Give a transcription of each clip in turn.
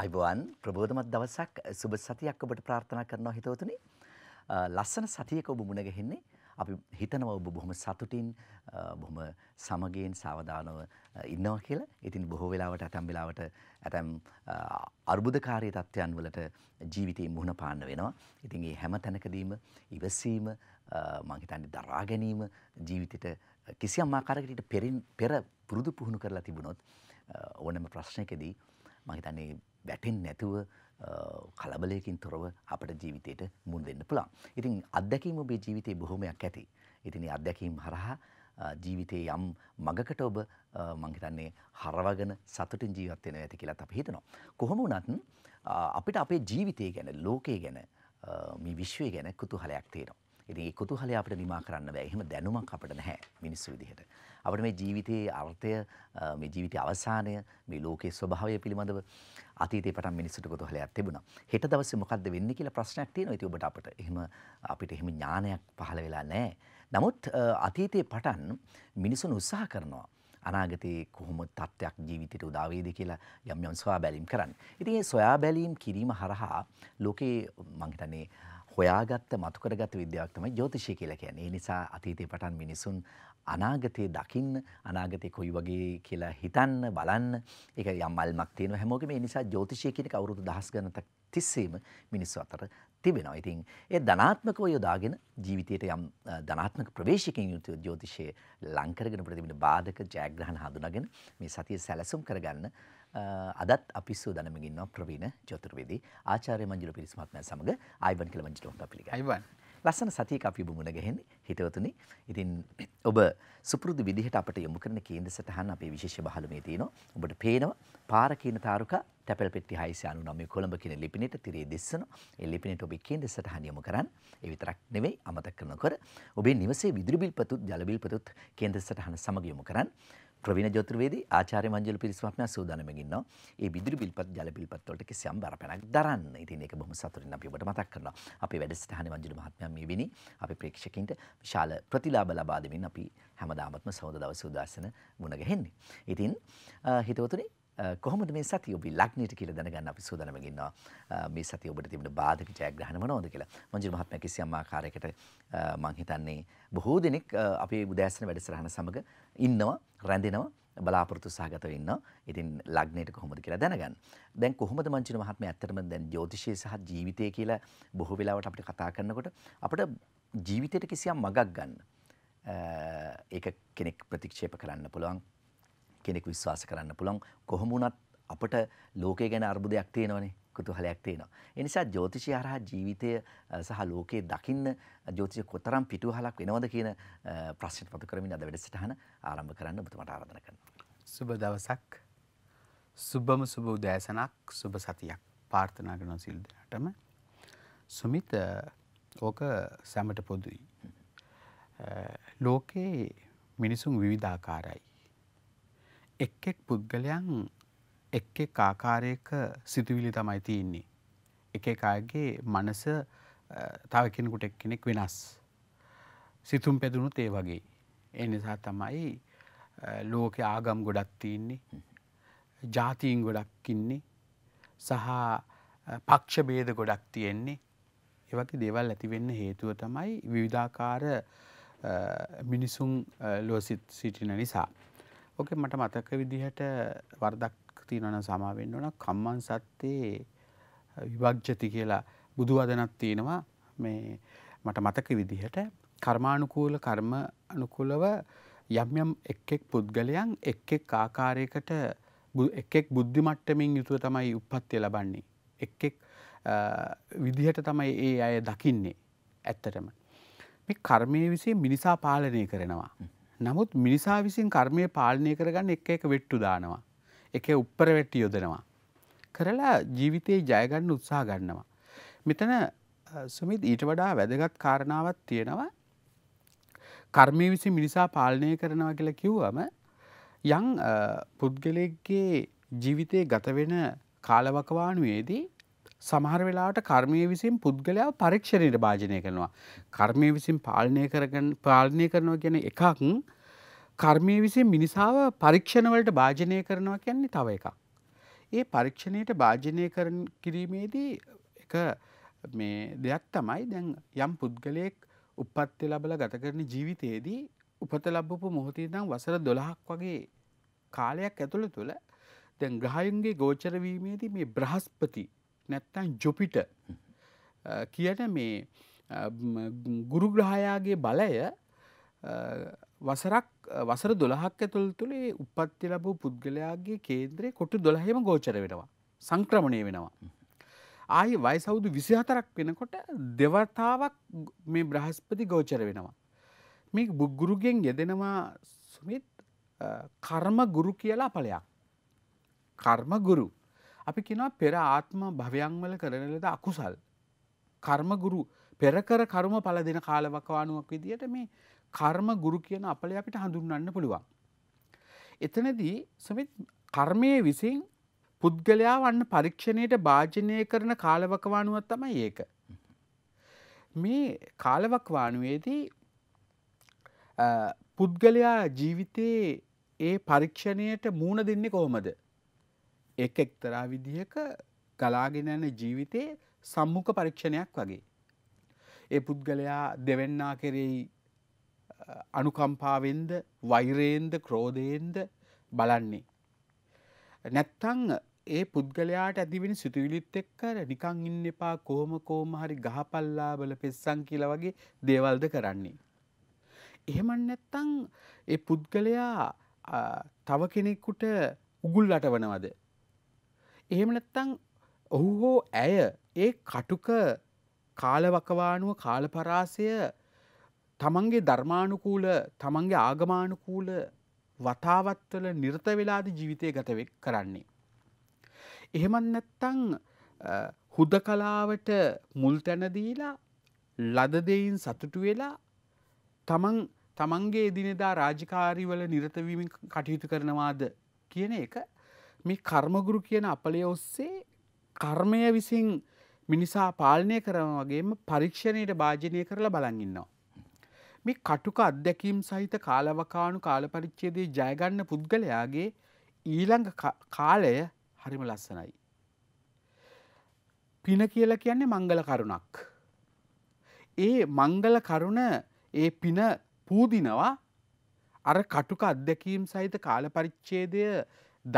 අයිබෝවන් ප්‍රබෝධමත් දවසක් සුබ සතියක් ඔබට ප්‍රාර්ථනා කරනවා හිතවතුනි. ලස්සන සතියක ඔබ මුණගැහෙන්නේ අපි හිතනවා ඔබ බොහොම සතුටින් බොහොම සමගයෙන් සාවධානව ඉන්නවා කියලා. ඉතින් බොහෝ වෙලාවට ඇතැම් වෙලාවට ඇතැම් අර්බුදකාරී තත්ත්වයන් වලට ජීවිතේ මුහුණ පාන්න වෙනවා. ඉතින් මේ හැම තැනකදීම ඉවසීම මම හිතන්නේ දරා ගැනීම ජීවිතේට කිසියම් ආකාරයකට පෙර පුරුදු පුහුණු කරලා තිබුණොත් ඕනෑම ප්‍රශ්නයකදී මම හිතන්නේ වැටෙන් නැතුව කලබලයකින් තොරව අපට ජීවිතයට මුන් දෙන්න පුළන්. ඉතින් අත්දැකීම ඔබේ ජීවිතයේ බොහොමයක් ඇති. ඉතින් අත්දැකීම් හරහා ජීවිතයේ යම් මගකට ඔබ මංහිතන්නේ හරවගෙන සතුටින් ජීවත්වෙන ඇති කියලා අප හිතනවා. කොහොම වනත් අපිට අපේ ජීවිතය ගැන ලෝකය ගැන මේ විශ්වය ගැන කුතුහලයක් තේරවා. ඉතින් ඒ කුතුහලය අපිට නිමා කරන්න බෑ. එහෙම දැනුමක් අපිට නැහැ මිනිස්සු විදිහට. අපිට මේ ජීවිතයේ අර්ථය, මේ ජීවිතයේ අවසානය, මේ ලෝකයේ ස්වභාවය පිළිබඳව අතීතේ පටන් මිනිස්සුන්ට කුතුහලයක් තිබුණා. හෙට දවසේ මොකද්ද වෙන්නේ කියලා ප්‍රශ්නයක් තියෙනවා. ඉතින් ඔබට අපිට එහෙම අපිට එහෙම ඥානයක් පහළ වෙලා නැහැ. නමුත් අතීතේ පටන් මිනිසුන් උත්සාහ කරනවා අනාගතයේ කොහොම තත්ත්වයක් ජීවිතයට උදා වේද කියලා යම් යම් සොයා බැලීම් කරන්න. ඉතින් මේ සොයා බැලීම් කිරීම හරහා ලෝකේ මම හිතන්නේ හොයාගත්ත මතු කරගත් විද්‍යාවක් තමයි ජ්‍යොතිෂය කියලා කියන්නේ. ඒ නිසා අතීතේ පටන් මිනිසුන් අනාගතය දකින්න අනාගතය කොයි වගේ කියලා හිතන්න බලන්න ඒක යම් අල්මක් තියෙනවා හැමෝගෙම ඒ නිසා ජ්‍යොතිෂය කියන එක අවුරුදු දහස් ගණනක් තිස්සේම මිනිස්සු අතර තිබෙනවා. ඉතින් ඒ ධනාත්මකව යොදාගෙන ජීවිතයට යම් ධනාත්මක ප්‍රවේශයකින් යුතු ජ්‍යොතිෂය ලං කරගෙන ප්‍රතිබිම්බ බාධක ජයග්‍රහණ හඳුනාගෙන මේ සතිය සැලසුම් කරගන්න අදත් අපි සූදානමින් ඉන්නවා ප්‍රවීණ චතුර්වේදී ආචාර්ය මංජුල පිරිස් මහත්මයා සමග ආයිබන් කියලා මංජුල මහත්මයා පිළිගන්නවා. අයිබන්. ලස්සන සතියක අපි බුමුණ ගහන්නේ හිතවතුනි. ඉතින් ඔබ සුපුරුදු විදිහට අපට යොමු කරන කේන්ද්‍ර සටහන අපේ විශේෂ බහලුමේ තියෙනවා. ඔබට පේනවා පාර කියන තාරුකා තැපැල් පෙට්ටි 699 කොළඹ කියන ලිපිනයට තිරේ දිස්සන. ඒ ලිපිනයට ඔබේ කේන්ද්‍ර සටහන යොමු කරන්න. ඒ විතරක් නෙවෙයි අමතක කරනකොට ඔබේ නිවසේ විදුලි බිල් පතුත් ජල බිල් පතුත් කේන්ද්‍ර සටහන සමග යොමු කරන්න. ප්‍රවීණ ජෝතිර්වේදී ආචාර්ය මංජුල පිරිස්වාමයා සූදානම්ෙන් ඉන්නවා. ඒ විදුලි බිල්පත් ජල බිල්පත් වලට කිසියම් බරපැනක් දරන්න. ඉතින් ඒක බොහොම සතුටින් අපි ඔබට මතක් කරනවා. අපේ වැඩසටහනේ මංජුල මහත්මයා මේ වෙනි අපේ ප්‍රේක්ෂකින්ට විශාල ප්‍රතිලාභ ලබා දෙමින් අපි හැමදාමත්ම සවද දවස් උදාසන මුණ ගැහෙන්නේ. ඉතින් හිතවතුනි කොහොමද මේ සති ඔබ ලග්නයට කියලා දැනගන්න අපි සූදානම්ව ඉන්නවා මේ සති ඔබට තිබෙන බාධක ජයග්‍රහණ මොනවද කියලා මංජිර මහත්මයා කිසියම් ආකාරයකට මං හිතන්නේ බොහෝ දෙනෙක් අපේ උදෑසන වැඩසටහන සමග ඉන්නවා රැඳෙනවා බලාපොරොත්තු සහගතව ඉන්නවා. ඉතින් ලග්නයට කොහොමද කියලා දැනගන්න. දැන් කොහොමද මංචින මහත්මයා ඇත්තටම දැන් ජ්‍යොතිෂය සහ ජීවිතය කියලා බොහෝ වෙලාවට අපිට කතා කරනකොට අපිට ජීවිතයට කිසියම් මගක් ගන්න. ඒක කෙනෙක් ප්‍රතික්ෂේප කරන්න පුළුවන්. කෙනෙක් විශ්වාස කරන්න පුළුවන් කොහොම වුණත් අපට ලෝකය ගැන අර්බුදයක් තියෙනවනේ කුතුහලයක් තියෙනවා. එනිසා ජෝතිෂය හරහා ජීවිතය සහ ලෝකයේ දකින්න ජෝතිෂය කොතරම් පිටුවහලක් වෙනවද කියන ප්‍රශ්නයට පතු කරමින් අද වැඩසටහන ආරම්භ කරන්න ඔබතුමාට ආරාධනා කරනවා. සුබ දවසක්. සුබම සුබ උදෑසනක්, සුබ සතියක්. ප්‍රාර්ථනා කරන සිල් දෙනාටම. සුමිත ඕක සැමට පොදුයි. ලෝකේ මිනිසුන් විවිධාකාරයි. එක් එක් පුද්ගලයන් එක් එක් ආකාරයක සිතුවිලි තමයි තියෙන්නේ. එක එක අයගේ මනස තව කෙනෙකුට එක්කෙනෙක් වෙනස්. සිතුම් පැදුණුත් ඒ වගේ. ඒ නිසා තමයි ලෝකෙ ආගම් ගොඩක් තියෙන්නේ. ජාතීන් ගොඩක්කින්නේ සහ පක්ෂ බේද ගොඩක් තියෙන්නේ. ඒවගේ දේවල් ඇතිවෙන්න හේතුව තමයි විවිධාකාර මිනිසුන් ලෝසිත් සිටින නිසා. ඕක මට මතක විදිහට වර්දක් තියනන සමාවෙන්න ඕන කම්මන් සත්තේ විභක්ජති කියලා බුදුවදනත් තියෙනවා මේ මට මතක විදිහට කර්මානුකූල කර්ම අනුකුලව යම්යම් එක්ෙක් පුද්ගලයන් එක්ෙක් ආකාරයකට එකෙක් බුද්ධිමට්ටමින් යුතුව තමයි උපත්තිය ලබන්නේ. එක්ෙක් විදිහට තමයි ඒ අය දකින්නේ ඇත්තටම. මේ කර්මය විසේ මිනිසා පාලනය කරනවා. නමුත් මිනිසා විසින් කර්මය පාලනය කරගන්න එක එක වෙට්ටු දානවා. එක උප්පර වෙට්ටි යොදනවා. කරලා ජීවිතයේ ජයගන්න උත්සා ගන්නවා. මෙතන සුමිත් ඊට වඩා වැදගත් කාරණාවත් තියෙනවා කර්මය විසි මිනිසා පාලනය කරනවා කියලා කිව්වම යං පුද්ගලෙක්ගේ ජීවිතය ගතවෙන කාලවකවානුයේදී සමහර වෙලාට කර්මය විසින් පුද්ගලයාව පරීක්ෂණයට භාජනය කරනවා. කර්මය විසින් පාලනය කරගන්න පාලනය කරනවා ගැන එකක් කර්මය විසින් මිනිසාව පරීක්ෂණවලට භාජනය කරනවා කියන්නේ තව එකක්. ඒ පරීක්ෂණයට භාජනය කිරීමේදී එක මේ දෙයක් තමයි දැන් යම් පුද්ගලයෙක් උපත්ති ලබල ගතකරන ජීවිතයේදී උපත ලබපු මොහොතේ දම් වසර දොළහක් වගේ කාලයක් ඇතුළ තුළ දැන් ග්‍රහයුන්ගේ ගෝචරවීමේදී මේ බ්‍රහස්පති නැත්තන් ජොපිට කියන මේ ගුරුග්‍රහයාගේ බලය වසරක් වසර දොළහක් ඇතුළ තුළේ උපත්ති ලබූ පුද්ගලයාගේ කේන්ද්‍රය කොට්ටු දොළහෙම ගෝචර වෙනවා සංක්‍රමණය වෙනවා. ආය වයිසෞුදු විසිහතරක් වෙනකොට දෙවතාවක් මේ බ්‍රහස්පති ගෝචර වෙනවා. මේ බුග්ගුරුගෙන් යෙදෙනවා සුමිත් කර්ම ගුරු කියලා පලයක්. කර්ම ගුරු. අපි කෙනවා පෙර ආත්ම භවයන්වල කරනලද අකුසල්. කර්මගුරු පෙරකර කරුම පල දෙන කාලවකවානුවක් විදිහට මේ කර්ම ගුරු කියන අපලේ අපිට හඳුන්වන්න පුළුවන්. එතනදී සමිත් කර්මයේ විසින් පුද්ගලයා වන්න පරීක්ෂණයට භාජනය කරන කාලවකවානුවත් තමයි ඒක. මේ කාලවක්වානුවේදී පුද්ගලයා ජීවිතයේ ඒ පරීක්ෂණයට මූුණ දෙන්නේ කොහොමද. එක එක්තරා විදිහක ගලාගෙන යන ජීවිතයේ සම්මුඛ පරීක්ෂණයක් වගේ. ඒ පුද්ගලයා දෙවෙන්නා කෙරෙහි අනුකම්පාවෙන්ද වෛරයෙන්ද ක්‍රෝධයෙන්ද බලන්නේ. නැත්තං ඒ පුද්ගලයාට ඇතිවෙන සිතුවිලිත් එක්කර නිකං ඉන්න එපා කොහොම කෝම හරි ගහපල්ලා බල පෙස්සං කියලා වගේ දේවල්ද කරන්නේ. එහෙමන් නැත්තං ඒ පුද්ගලයා තව කෙනෙක්කුට උගුල් අටවනවද. එහෙම නැත්තං ඔහු හෝ ඇය ඒ කටුක කාලවකවානුව කාලපරාසය තමන්ගේ ධර්මානුකූල තමන්ගේ ආගමානුකූල වතාවත්වල නිර්ත වෙලාද ජීවිතය ගතවෙක් කරන්නේ. එහෙමන් නැත්තං හුද කලාවට මුල් තැනදීලා ලදදයින් සතුටු වෙලා තමන් තමන්ගේ දිනෙදා රාජිකාරිවල නිරතවීම කටයුතු කරනවාද කියන එක මේ කර්මගුරු කියන අපලය ඔස්සේ කර්මය විසින් මිනිසා පාලනය කරන වගේම පරීක්ෂණයට භාජනය කරලා බලඟන්නවා. මේ කටුක අත්දැකීම් සහිත කාලවකානු කාලපරිච්චේදේ ජයගන්න පුද්ගලයාගේ ඊළඟ කාලය හරිම ලස්සනයි. පින කියල කියන්නේ මංගල කරුණක්. ඒ මංගල කරුණ ඒ පින පූදිනවා අර කටුක අත්දැකීම් සහිත කාලපරිච්චේදය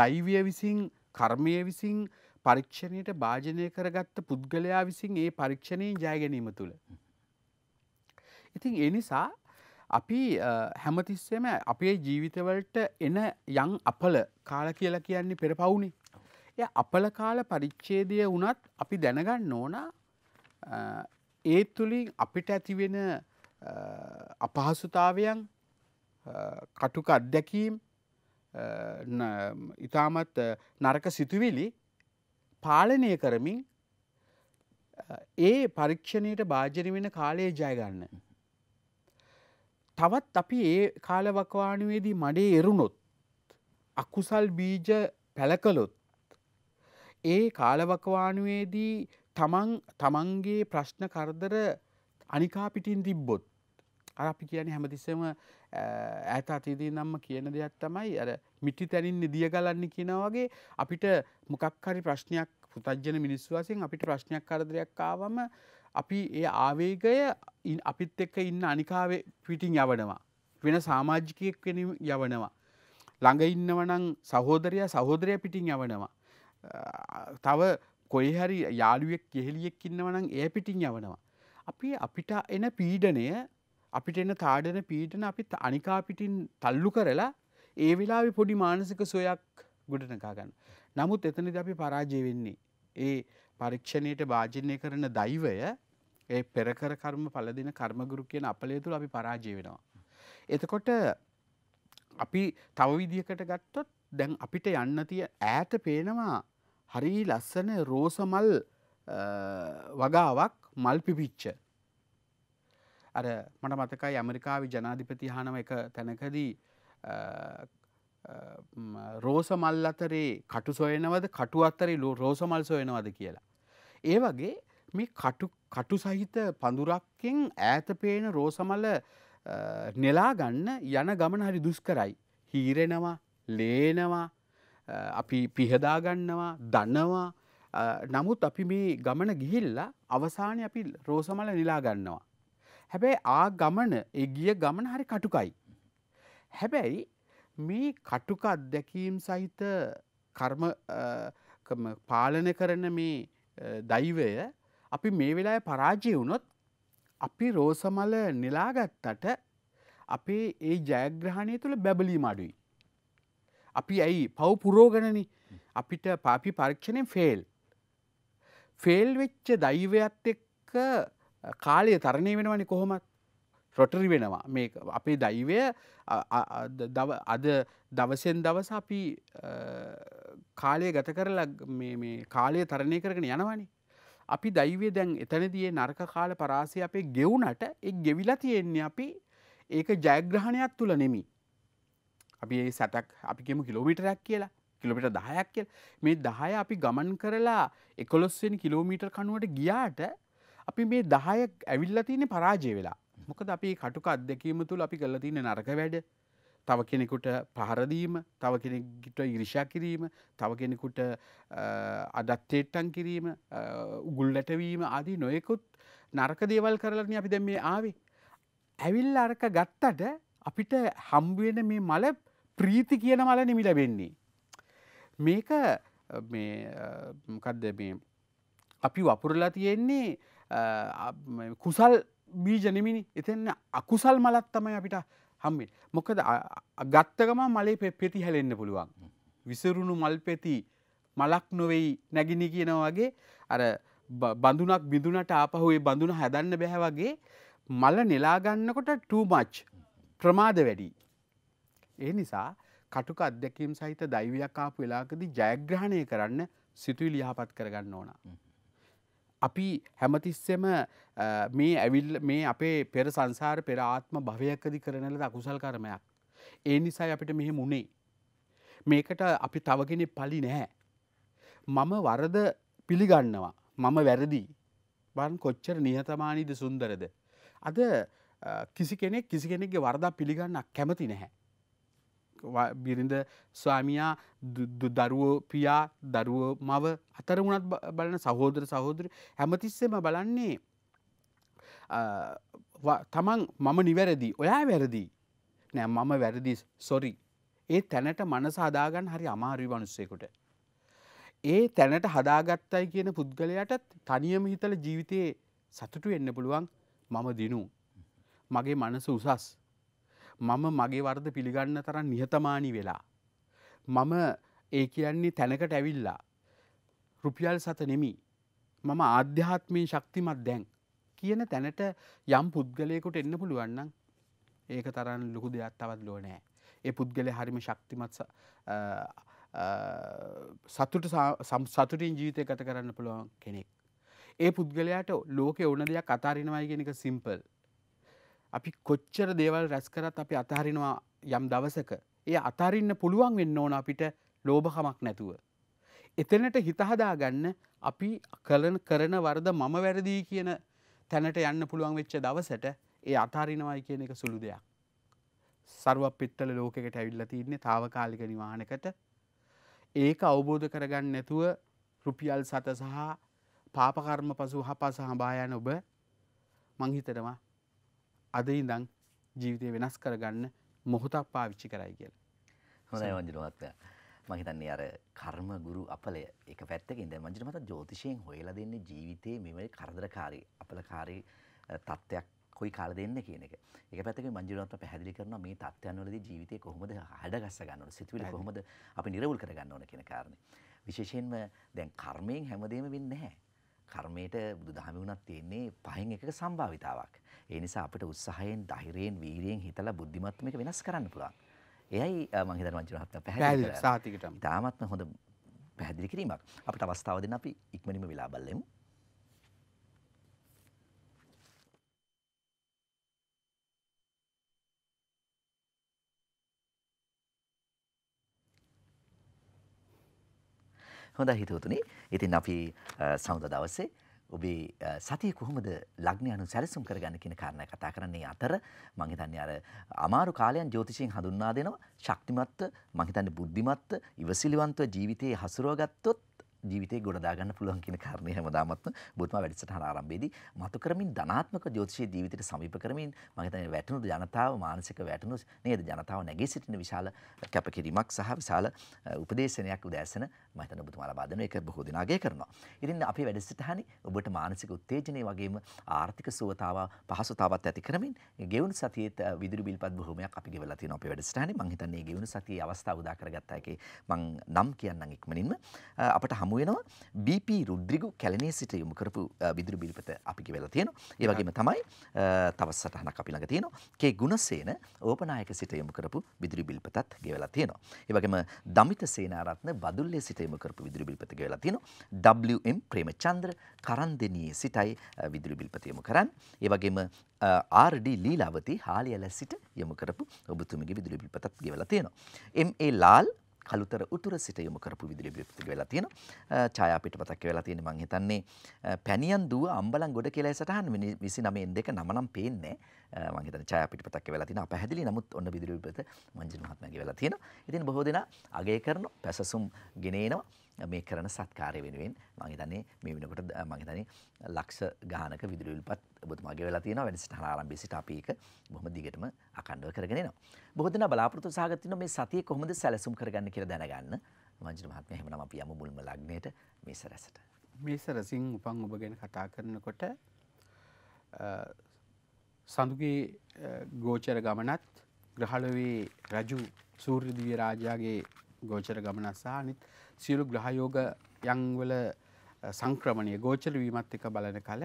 දෛවිය විසින් කර්මය විසින් පරීක්ෂණයට භාජනය කරගත්ත පුද්ගලයා විසින් ඒ පරීක්ෂණයෙන් ජයගැනීම තුළ. ඉතින් ඒ නිසා අපි හැමතිස්සේම අපේ ජීවිතවලට එන යං අපල කාල කියලා කියන්නේ පෙරපවුණේ. එය අපල කාල පරිච්ඡේදය වුණත් අපි දැනගන්න ඕන ඒ තුළින් අපිට ඇතිවෙන අපහසුතාවයන් කටුක අත්දැකීම් ඉතාමත් නරක සිතුවිලි පාලනය කරමින් ඒ පරීක්ෂණයට භාජන වෙන කාලයේ ජයගන්න. තවත් අපි ඒ කාලවකවානුවේදී මඩේ එරුණොත් අකුසල් බීජ පැලකලොත් ඒ කාලවකවානුවේදී තමන් තමන්ගේ ප්‍රශ්න කරදර අනිකාපිටින් තිබ්බොත් අර අපි කියන හැමතිස්සම ඇත අතිදී නම්ම කියන දෙයක් තමයි අර මිටි තැනින් නිදිය ගලන්න කියනවගේ අපිට මොකක්හරි ප්‍රශ්නයක් පුතජ්ජන මිනිස්වාසින් අපිට ප්‍රශ්නයක් කරදරයක් ආවම අපි ඒ ආවේගය අපිත් එක්ක ඉන්න අනිකාවේ පිටිං යවනවා. වෙන සාමාජිකයෙක් වෙන යවනවා. ළඟ ඉන්නවනං සහෝදරය සහෝදරය පිටිං යවනවා. තව කොයිහරි යාළුවෙක් කෙහෙලියෙක් ඉන්නවනං ඒ පිටිං යවනවා. අපි අපිට එන පීඩනය අපිට එන තාඩන පීටන අපිත් අනිකා පිටින් තල්ලු කරලා ඒ වෙලාවි පොඩි මානසික සොයක් ගොඩනකාගන්න. නමුත් එතනද අපි පරාජය වෙන්නේ. ඒ පරීක්ෂණයට භාජනය කරන දෛවය ඒ පෙරකර කර්ම පලදින කර්මගුරු කියන අපලය තුළ අපි පරාජය වෙනවා. එතකොට අපි තව විදිහකට ගත්තොත් දැන් අපිට යන්න තිය ඈත පේනවා හරි ලස්සන රෝසමල් වගාවක් මල් පිපිච්ච. අර මට මතකයි ඇමරිකාවි ජනාධිපති හානම එක තැනකදී රෝසමල් අතරේ කටු සොයනවද කටු අතරේ ලෝ රෝසමල් සොයනවද කියලා. ඒ වගේ මේ කටු සහිත පඳුරක්කෙන් ඈත පේන රෝසමල නෙලා ගන්න යන ගමන හරි දුස්කරයි. හීරෙනවා ලේනවා අපි පිහදාගන්නවා දන්නවා නමුත් අපි මේ ගමන ගිහිල්ලා අවසානය අපි රෝසමල නිලා ගන්නවා. හැබැයි ආ ගමන එගිය ගමන හරි කටුකයි. හැබැයි මේ කටුක අත්දැකීම් සහිත කර්ම පාලන කරන මේ දෛවය අපි මේ වෙලා පරාජය වුණොත් අපි රෝසමල නිලාගත්තට අපේ ඒ ජයග්‍රහණය තුළ බැබලී මඩුයි. අපි ඇයි පව් පුරෝගණන අපිට පාපි පරීක්ෂණයෙන් ෆෙල්. ෆෙල් වෙච්ච දෛවයත් එක්ක කාලය තරණය වෙනවනි කොහොමත් රොටරි වෙනවා මේ අපේ දෛවය අද දවසෙන් දවස අපි කාලය ගත කරලා කාලය තරණය කරගෙන යනවනේ. අපි දෛවය දැන් එතනදියේ නර්ක කාල පරාසය අපේ ගෙවුනට එක් ගෙවිලා තියෙන්නේ අපි ඒක ජයග්‍රහණයක් තුළ නෙමි. අපි ඒ සැතක් අපිගෙම කිලෝමිටරයක් කියලා කිලමිට දහයක් කියල මේ දහය අපි ගමන් කරලා එකොලොස්වෙන් කිලෝමීටර් කනුවට ගියාට අපි මේ දහයක් ඇවිල්ල තියෙන පරාජය වෙලා මොකද අපි කටුක අත්දැකීම තුළ අපි කල්ලතින නරක වැඩ තව කෙනෙකුට පහරදීම තව කෙනෙකුට ඉරිෂා කිරීම තව කෙනෙකුට අදත්තේට්ටන් කිරීම උගුල්ලටවීම ආදී නොයෙකුත් නරක දේවල් කරලන අපි දැ මේ ආවේ. ඇවිල් අරක ගත්තට අපිට හම්බුවෙන මේ මල ප්‍රීති කියන මල නිමිල වෙන්නේ. මේක මොකක්ද මේ අපි වපුරලා තියෙන්නේ කුසල් බීජනමිනි එතන්න අකුසල් මලත් තමයි අපිට හම්බෙන් මොකද ගත්තකම මලේ පෙටි හැලෙන්න්න පුළුවන්. විසරුණු මල් පෙති මලක් නොවෙයි නැගිනි කියන වගේ අර බඳුනක් බිඳුනට ආපහුේ බඳුන හැදන්න බැහැ වගේ මල නෙලාගන්නකොට ටූමච් ප්‍රමාද වැඩි. ඒ නිසා කටුක අධ්‍යැකීම් සහිත දෛවයක් ආපු වෙලාකදී ජයග්‍රහණය කරන්න සිතුවිලි යහපත් කරගන්න ඕනා. අපි හැමතිස්සෙම මේ ඇවිල් මේ අපේ පෙර සංසාර පෙර ආත්ම භවයක්කදි කරනල දකුසල් කරමයක්. ඒ නිසා අපිට මෙහෙ මුණේ. මේකට අපි තවගෙන පලි නැහැ. මම වරද පිළිගන්නවා. මම වැරදිී. බන් කොච්චර නිහතමානීද සුන්දරද. අද කිසි කෙනෙක් කිසි කෙනෙක්ගේ වරදා පිළිගන්න කැමති නැහැ. බිරිඳ ස්වාමියා දරුවෝ පියා දරුවෝ මව අතර වුණත් බලන සහෝදර සහෝදර හැමතිස්සෙම බලන්නේ තමන් මම නිවැරදි ඔයා වැරදි නෑ මම වැරදි සොරි ඒ තැනට මනස හදාගන්න හරි අමාරුවි වනුස්සෙකුට ඒ තැනට හදාගත්තයි කියන පුද්ගලයටත් තනියම හිතල ජීවිතයේ සතුටු එන්න පුළුවන් මම දිනු. මගේ මනස උසස් මම මගේ වර්ද පිළිගන්න තරන් නිහතමානි වෙලා. මම ඒ කියන්නේ තැනකට ඇවිල්ලා. රුපියල් සත නෙමි. මම ආධ්‍යාත්මය ශක්තිමත් දැන්. කියන තැනට යම් පුද්ගලයකුට එන්න පුළුවන්නම් ඒක තරන් ලොකු දෙයක් තවත් ලෝනෑ. ඒ පුද්ගලය හරිම ශක්තිමත් සතුට සතුටින් ජීවිතය ගත කරන්න පුළුවන් කෙනෙක්. ඒ පුද්ගලයාට ලෝක ඕන දෙයක් අතාරිනවයි කෙනෙක සිම්පල්. අපි කොච්චර දේවල් රැස් කරත් අපි අතහරිනවා යම් දවසක ඒ අතාරින්න පුළුවන් වෙන්න ඕන අපිට ලෝභකමක් නැතුව. එතනට හිතහදාගන්න අපි කලන කරන වරද මම වැරදිී කියන තැනට යන්න පුළුවන් වෙච්ච දවසට ඒ අතාරිනවයි කියන එක සුළු දෙයක්. සරුව පිත්තල ලෝකෙකට ඇවිල්ල තියන්නේ තාවකාලික නිවානකට ඒක අවබෝධ කරගන්න නැතුව රුපියල් සත සහ පාපකර්ම පසු හ පස හබායන ඔබ මංහිතනවා අද ඉඳං ජීවිතය වෙනස් කරගන්න මොහොතක් පාවිච්චි කරයි කියල. හොඳයි වංජිරුවත්ය. මහිතන්නේ අර කර්ම ගුරු අපලය එක පැත්තකින්ද මංජිරමත ජෝතිෂයෙන් හොයලා දෙන්නේ ජීවිතයේ මෙම කරදරකාරී අපලකාරී තත්ත්වයක් කොයි කාල දෙන්න කියන එක. ඒක පැත්තක මංජිරමත පැහැදිලි කරනවා මේ තත්ත්වයන් වලදී ජීවිතේ කොහොමද හඩගස්ස ගන්න ඕන, සිතුවිලි කොහොමද අපි නිරවුල් කර ගන්න ඕන කියන කාරණේ. විශේෂයෙන්ම දැන් කර්මයෙන් හැමදේම වෙන්නේ නැහැ. කර්මයට බුදුදහමේ උනත් තියෙන්නේ පහෙන් එකක සම්භාවිතාවක්. ඒ නිසා අපිට උත්සාහයෙන්, ධෛර්යයෙන්, වීරියෙන් හිතලා බුද්ධිමත් මේක වෙනස් කරන්න පුළුවන්. එයයි මම හිතනවා මංජුන හත්තා පැහැදිලි කරලා. තාමත්ම හොඳ පැහැදිලි කිරීමක්. අපිට අවස්ථාව දෙන්න අපි ඉක්මනින්ම වෙලා බලමු. හොඳ හිතවතුනි ඉතින් අපි සෞද දවසේ ඔබේ සතිය කොහොමද ලග්න අනු සැලසුම් කරගන්න කියන කාරණය කතා කරන්නේ අතර මං හිතන්නේ අර අමාරු කාලයන් ජ්‍යොතිෂයෙන් හඳුන්වා දෙනවා ශක්තිමත්ව මං හිතන්නේ බුද්ධිමත්ව ඉවසිලිවන්තව ජීවිතයේ හසුරුවගත්තොත් ජීවිතේ ගොඩදාගන්න පුළුවන් කියන කාරණේ හැමදාමත් බුදුමා වැඩසටහන ආරම්භයේදී මතු කරමින් ධනාත්මක ජ්‍යොතිෂයේ ජීවිතයට සමීප කරමින් මම හිතන්නේ වැටුණු ජනතාව මානසික වැටුණු නේද ජනතාව නැගී සිටින විශාල කැපකිරීමක් සහ විශාල උපදේශනයක් උදෑසන මම හිතන්නේ බුදුමා ලබා දෙන එක බොහෝ දෙනා අගය කරනවා. ඉතින් අපේ වැඩසටහනේ ඔබට මානසික උත්තේජනය වගේම ආර්ථික සුවතාව පහසුතාවත් ඇති කරමින් ගෙවුණු සතියේ විදුලි බිල්පත් බොහොමයක් අපි ගෙවලා තියෙනවා අපේ වැඩසටහනේ. මම හිතන්නේ ගෙවුණු සතියේ අවස්ථාව උදා කරගත්ත එකේ මම නම් කියන්නම් ඉක්මනින්ම අපට හමුවෙනවා BP රුද්‍රිගු කැලණිය සිට යොමු කරපු විදුරු බිරිපත අපි කියවලා තියෙනවා. ඒ වගේම තමයි තවත් සටහනක් අපි ළඟ තියෙනවා. කේ ගුණසේන ඕපනායක සිට යොමු කරපු විදුරු බිල්පතත් ගෙවලා තියෙනවා. ඒ වගේම දමිත සේනාරත්න බදුල්ලේ සිට යොමු කරපු විදුරු බිල්පත ගෙවලා තියෙනවා. WM ප්‍රේමචන්ද්‍ර කරන්දෙනියේ සිටයි විදුරු බිල්පත යොමු කරන්නේ. ඒ වගේම RD ලීලාවති හාලියල සිට යොමු කරපු ඔබතුමගේ විදුලි පිටපතක් ගෙවලා තියෙනවා. MA ලාල් කළුතර උතුර සිට යොමු කරපු විදුලි විපතික වෙලා තියෙන ඡායා පිටපතක් වෙලා තියෙන මං හිතන්නේ පැනියන් දුව අම්බලන්ගොඩ කියලා සටහන් 29 2 නම නම් පේන්නේ මං හිතන ඡායා පිටපතක් වෙලා තියෙන අපැහැදිලි නමුත් ඔන්න විදුලි විපත මංජු මහත්මයාගේ වෙලා තියෙන. ඉතින් බොහෝ දෙනා අගය කරන පැසසුම් ගෙන එනවා. මේ කරන සත්කාරය වෙනුවෙන් මම හිතන්නේ මේ වෙනකොට මම හිතන්නේ ලක්ෂ ගානක විදුලි විල්පත් ඔබතුමාගේ වෙලා තියෙනවා වැඩසටහන ආරම්භයේ සිට අපි ඒක බොහොම දිගටම අඛණ්ඩව කරගෙන එනවා. බොහෝ දෙනා බලාපොරොත්තු සහගත වෙනවා මේ සතිය කොහොමද සැලසුම් කරගන්න කියලා දැනගන්න. මංජින මහත්මයා එහෙමනම් අපි යමු මුල්ම ලග්නයට මේ සැරසට. මේ සැරසින් උපන් ඔබ ගැන කතා කරනකොට සඳුගේ ගෝචර ගමනත් ග්‍රහලොවේ රජු සූර්යදිව්‍ය රාජයාගේ ගෝචර ගමන සහ අනිත් සියලු ග්‍රහයෝග යංවල සංක්‍රමණය ගෝචර වීමත් එක බලන කල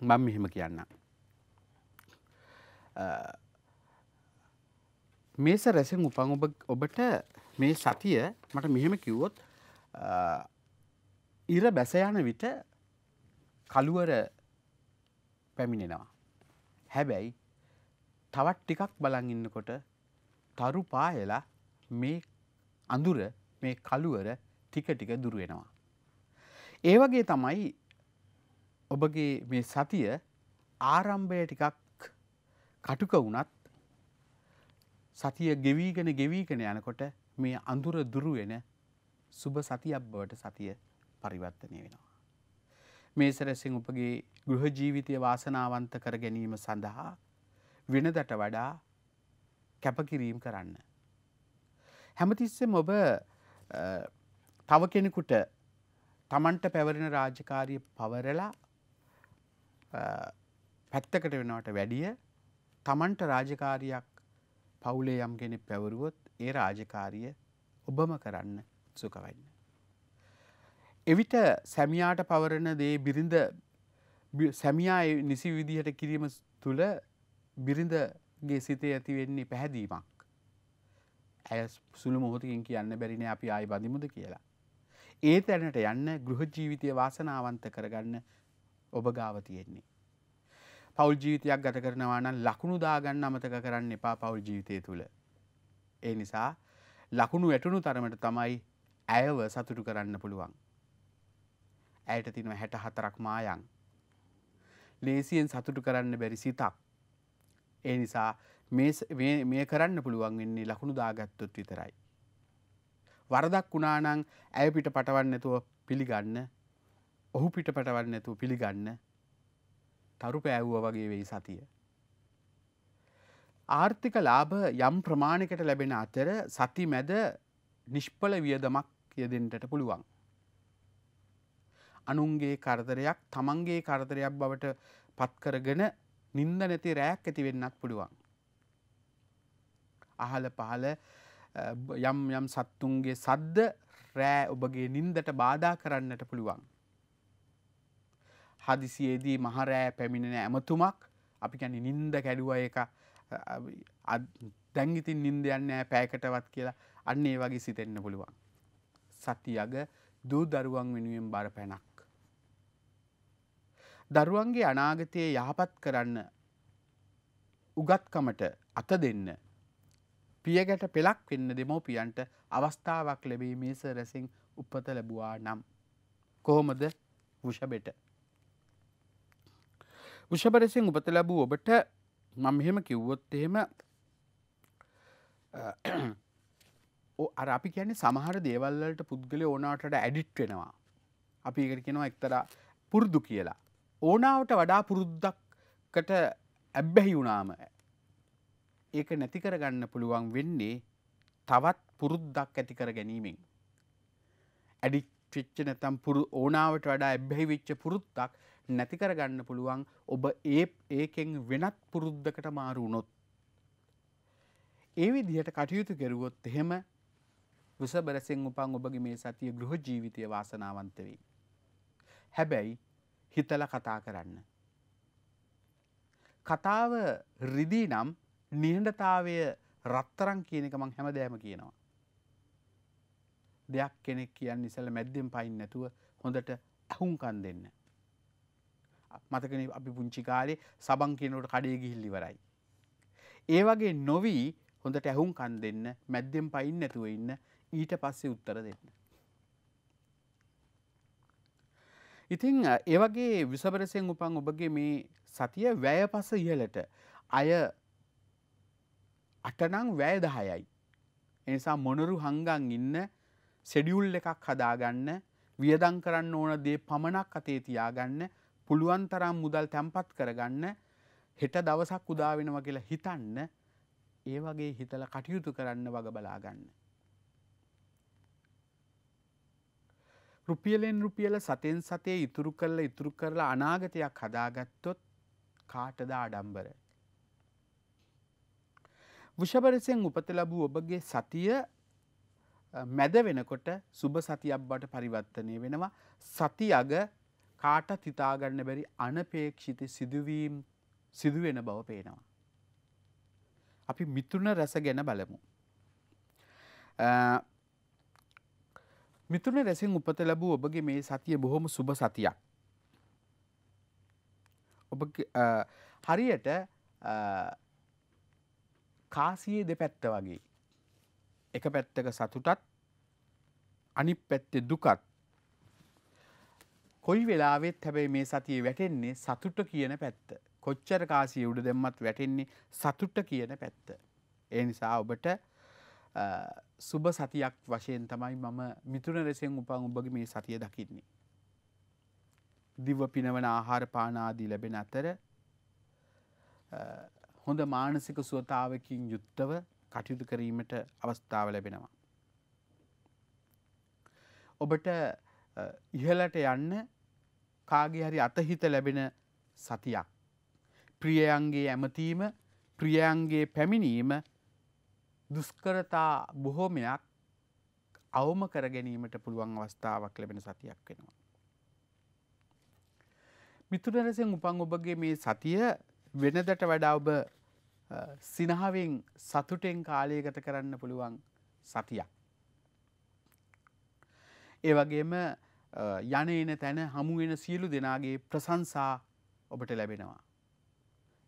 මම මෙහෙම කියන්න. මේස රැසෙන් උපන් ඔබ ඔබට මේ සතිය මට මෙහෙම කිව්වොත් ඉර බැසයන විට කළුවර පැමිණෙනවා. හැබැයි තවත් ටිකක් බලන් ඉන්නකොට තරු පායලා මේ අඳුර මේ කළුවර ටික ටික දුරවෙනවා. ඒ වගේ තමයි ඔබගේ මේ සතිය ආරම්භය ටිකක් කටුක වුණත් සතිය ගෙවීගෙන ගෙවීගෙන යනකොට මේ අඳුර දුරුවෙන සුබ සතියක් බවට සතිය පරිවර්තනය වෙනවා. මේ සැරසින් උපගේ ගෘහ ජීවිතය වාසනාවන්ත කර ගැනීම සඳහා වෙනදට වඩා කැපකිරීම් කරන්න. හැමතිස්සෙම ඔබ තව කෙනෙකුට තමන්ට පැවරෙන රාජකාරය පවරලා පැත්තකට වෙනවට වැඩිය තමන්ට රාජකාරයක් පවුලේ යම් කෙනෙ පැවරුවොත් ඒ රාජකාරිය ඔබම කරන්න සුකවෙන්න. එවිට සැමියාට පවරණ දේ බිරිඳ සැමියා නිසි විදිහට කිරීම තුළ බිරිඳගේ සිතේ ඇතිවෙන්නේ පැහැදීමක්. ඇය සුළු මොහොතකින් කියන්න බැරින අපි ආයි බඳමුද කියලා. ඒ තැනට යන්න ගෘහ ජීවිතය වාසනාවන්ත කරගන්න ඔබ ගාව තියෙන්නේ. පවල් ජීවිතයක් ගත කරනවා නම් ලකුණු දාගන්න අමතක කරන්න එපා පවල් ජීවිතය තුළ. ඒ නිසා ලකුණු වැටුණු තරමට තමයි ඇයව සතුටු කරන්න පුළුවන්. ඇයට තිනව හැට හතරක් මායන්. ලේසියෙන් සතුටු කරන්න බැරි සිතක්. ඒ නිසා මේ කරන්න පුළුවන් වෙන්නේ ලකුණු දාගත්තොත් විතරයි. වරදක් වුණානං ඇය පිට පටවන්න ඇතුව පිළිගන්න ඔහු පිට පටවන්න ඇතුව පිළිගන්න තරු පෑව්ව වගේ වෙයි සතිය. ආර්ථික ලාභ යම් ප්‍රමාණකට ලැබෙන අතර සති මැද නිෂ්පල වියදමක් යෙදෙන්ටට පුළුවන්. අනුන්ගේ කරදරයක් තමන්ගේ කරදරයක් බවට පත්කරගෙන නින්ද නැති රෑක් ඇතිවෙන්නත් පුළුවන්. අහල පහල යම් යම් සත්තුන්ගේ සද්ද රෑ ඔබගේ නින්දට බාධා කරන්නට පුළුවන්. හදිසියේදී මහරෑ පැමිණෙන ඇමතුමක් අපි ගැන නින්ද කැඩුව එක දැංගිතින් නින්ද යන්න පෑකටවත් කියලා අන්න ඒ වගේ සිතෙන්න්න පුළුවන්. සතියග දූ දරුවන් වෙනුවෙන් බර පැනක්. දරුවන්ගේ අනාගතයේ යහපත් කරන්න උගත්කමට අත දෙන්න පියගැට පෙළක් වෙන්න දෙමෝපියන්ට අවස්ථාවක් ලැබී මේස රැසින් උපත ලැබවා නම්. කොහොමද වෂබෙට. උෂබරසින් උපත ලැබූ ඔබට මම මෙහෙම කිව්වොත් එහෙම අර අපි කියන්නේ සමහර දේවල්වලට පුද්ගලය ඕනාටට ඇඩිට් වෙනවා. අපි ඒකට කියනවා එක්තරා පුරුදු කියලා. ඕනාවට වඩා පුරුද්දක්කට ඇබ්බැහි වුණාම ඒක නැති කරගන්න පුළුවන් වෙන්නේ තවත් පුරුද්දක් ඇති කර ගැනීමෙන්. ඇඩික්ට් වෙච්ච නැත්නම් පුරු ඕනාවට වඩා ඇබ්බැහි වෙච්ච පුරුද්දක් නැති කරගන්න පුළුවන් ඔබ ඒ ඒකෙන් වෙනත් පුරුද්දකට මාරු වුණොත්. ඒ විදිහට කටයුතු කෙරුවොත් එහෙම වෘෂභරසෙන් උපන් ඔබගේ මේ සතිය ගෘහ ජීවිතය වාසනාවන්ත වෙයි. හැබැයි හිතලා කතා කරන්න. කතාව රිදී නම් නිහඬතාවය රත්තරං කියනක මං හැම දෑම කියනවා. දෙයක් කෙනෙක් කියන්න ඉසල මැද්දෙන් පයින් නැතුව හොඳට ඇහුන්කන් දෙන්න. මතකන අපි පුංචිකාලේ සබං කියනට කඩේ ගිහිල්ලිවරයි. ඒ වගේ නොවී හොඳට ඇහුම් කන් දෙන්න මැද්දෙන් පයින් නැතුව ඉන්න ඊට පස්සේ උත්තර දෙන්න. ඉතිං ඒවගේ විසබරසයෙන් උපන් ඔබගේ මේ සතිය වැය පස ඉහලට අය අටනං වැය දහයයි. එනිසා මොනරු හංගන් ඉන්න සෙඩියුල් එකක් හදාගන්න වියදං කරන්න ඕන දේ පමණක් අතේ තියාගන්න පුළුවන් තරම් මුදල් තැම්පත් කරගන්න හෙට දවසක් උදාවෙනවා කියලා හිතන්න ඒ වගේ හිතල කටයුතු කරන්න වග බලාගන්න. රුපියලෙන් රුපියල සතෙන් සතේ ඉතුරු කරලා ඉතුරු කරලා අනාගතයක් හදාගත්තොත් කාටද ආඩම්බර. වෘෂභරසයෙන් උපත ලැබූ ඔබගේ සතිය මැද වෙනකොට සුබ සතියක් බවට පරිවර්තනය වෙනවා සති අග කාට තිතාගන්න බැරි අනපේක්ෂිත සිදුවීම් සිදුවෙන බව පේනවා. අපි මිතුන රැස ගැන බලමු. මිතුන රැසින් උපත ලැබූ ඔබගේ මේ සතිය බොහොම සුබ සතියක්. ඔබ හරියට කාසියේ දෙපැත්ත වගේ. එක පැත්තක සතුටත් අනි පැත්තේ දුකත්. කොයි වෙලාවෙත් හැබැයි මේ සතිය වැටෙන්නේ සතුට කියන පැත්ත. කොච්චර කාසිය උඩ දෙම්මත් වැටෙන්නේ සතුට කියන පැත්ත. ඒ නිසා ඔබට සුබ සතියක් වශයෙන් තමයි මම මිතුන රෙසෙන් උපන් උබගේ මේ සතිය දකින්නේ. දිව පිනවන ආහාර පානාදී ලැබෙන අතර හොඳ මානසික සුවතාවකින් යුත්තව කටයුතු කරීමට අවස්ථාව ලැබෙනවා. ඔබට ඉහලට යන්න කාගේ හරි අතහිත ලැබෙන සතියක්. ප්‍රියයන්ගේ ඇමතීම ප්‍රියයන්ගේ පැමිණීම දුස්කරතා බොහොමයක් අවම කර ගැනීමට පුළුවන් අවස්ථාවක් ලැබෙන සතියක් වෙනවා. මිතුරරසෙන් උපන් ඔබගේ මේ සතිය වෙනදට වඩා ඔබ සිනහාවෙන් සතුටෙන් කාලයගත කරන්න පුළුවන් සතියක්. ඒ වගේම යන එන තැන හමුුවෙන සියලු දෙනාගේ ප්‍රසංසා ඔබට ලැබෙනවා.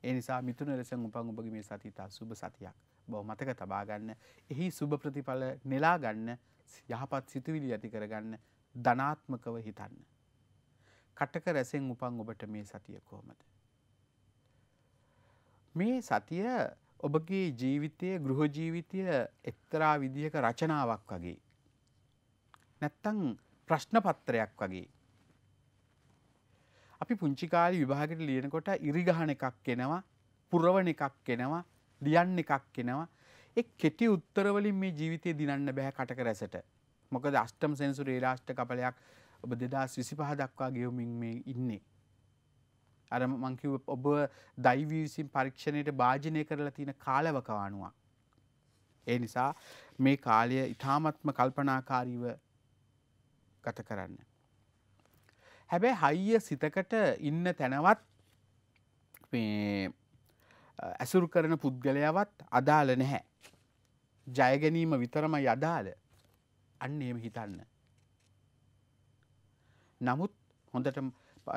එනිසා මිතුන ලෙස උපන් උපගේ මේ සතිතා සුභ සතියක් බව මතක තබාගන්න එහි සුභ ප්‍රතිඵල නෙලා ගන්න යහපත් සිතුවිලි ඇති කරගන්න ධනාත්මකව හිතන්න. කටක රැසෙන් උපන් ඔබට මේ සතිය කොහොමද. මේ සතිය ඔබගේ ජීවිතය ගෘහ ජීවිතය එක්තරා විදිහක රචනාවක් වගේ. නැත්තං ප්‍රශ්නපත්තරයක් වගේ. අපි පුංචිකාලි විභාගට ලියනකොට ඉරිගහන එකක් කෙනවා පුරවන එකක් කෙනවා ලියන්න එකක් කෙනවා එ කෙටි උත්තරවලින් මේ ජීවිතය දිනන්න බැහැ කටක රැසට මොකද අෂ්ටම් සෙන්සු රේලාෂ්ට කපලයක් ඔබ දෙදස් විසි පහ දක්වා ගෙවමින් මේ ඉන්නේ. අර මංකිව ඔබ දයිවවිසින් පරීක්ෂණයට භාජනය කරලා තියෙන කාලවකවානුවක්. ඒ නිසා මේ කාලය ඉතාමත්ම කල්පනාකාරීව ගත කරන්න. හැබැ හයිය සිතකට ඉන්න තැනවත් ඇසුරු කරන පුද්ගලයවත් අදාල නැහැ. ජයගැනීම විතරම යදාල අන්න එම හිතන්න. නමුත් හොඳට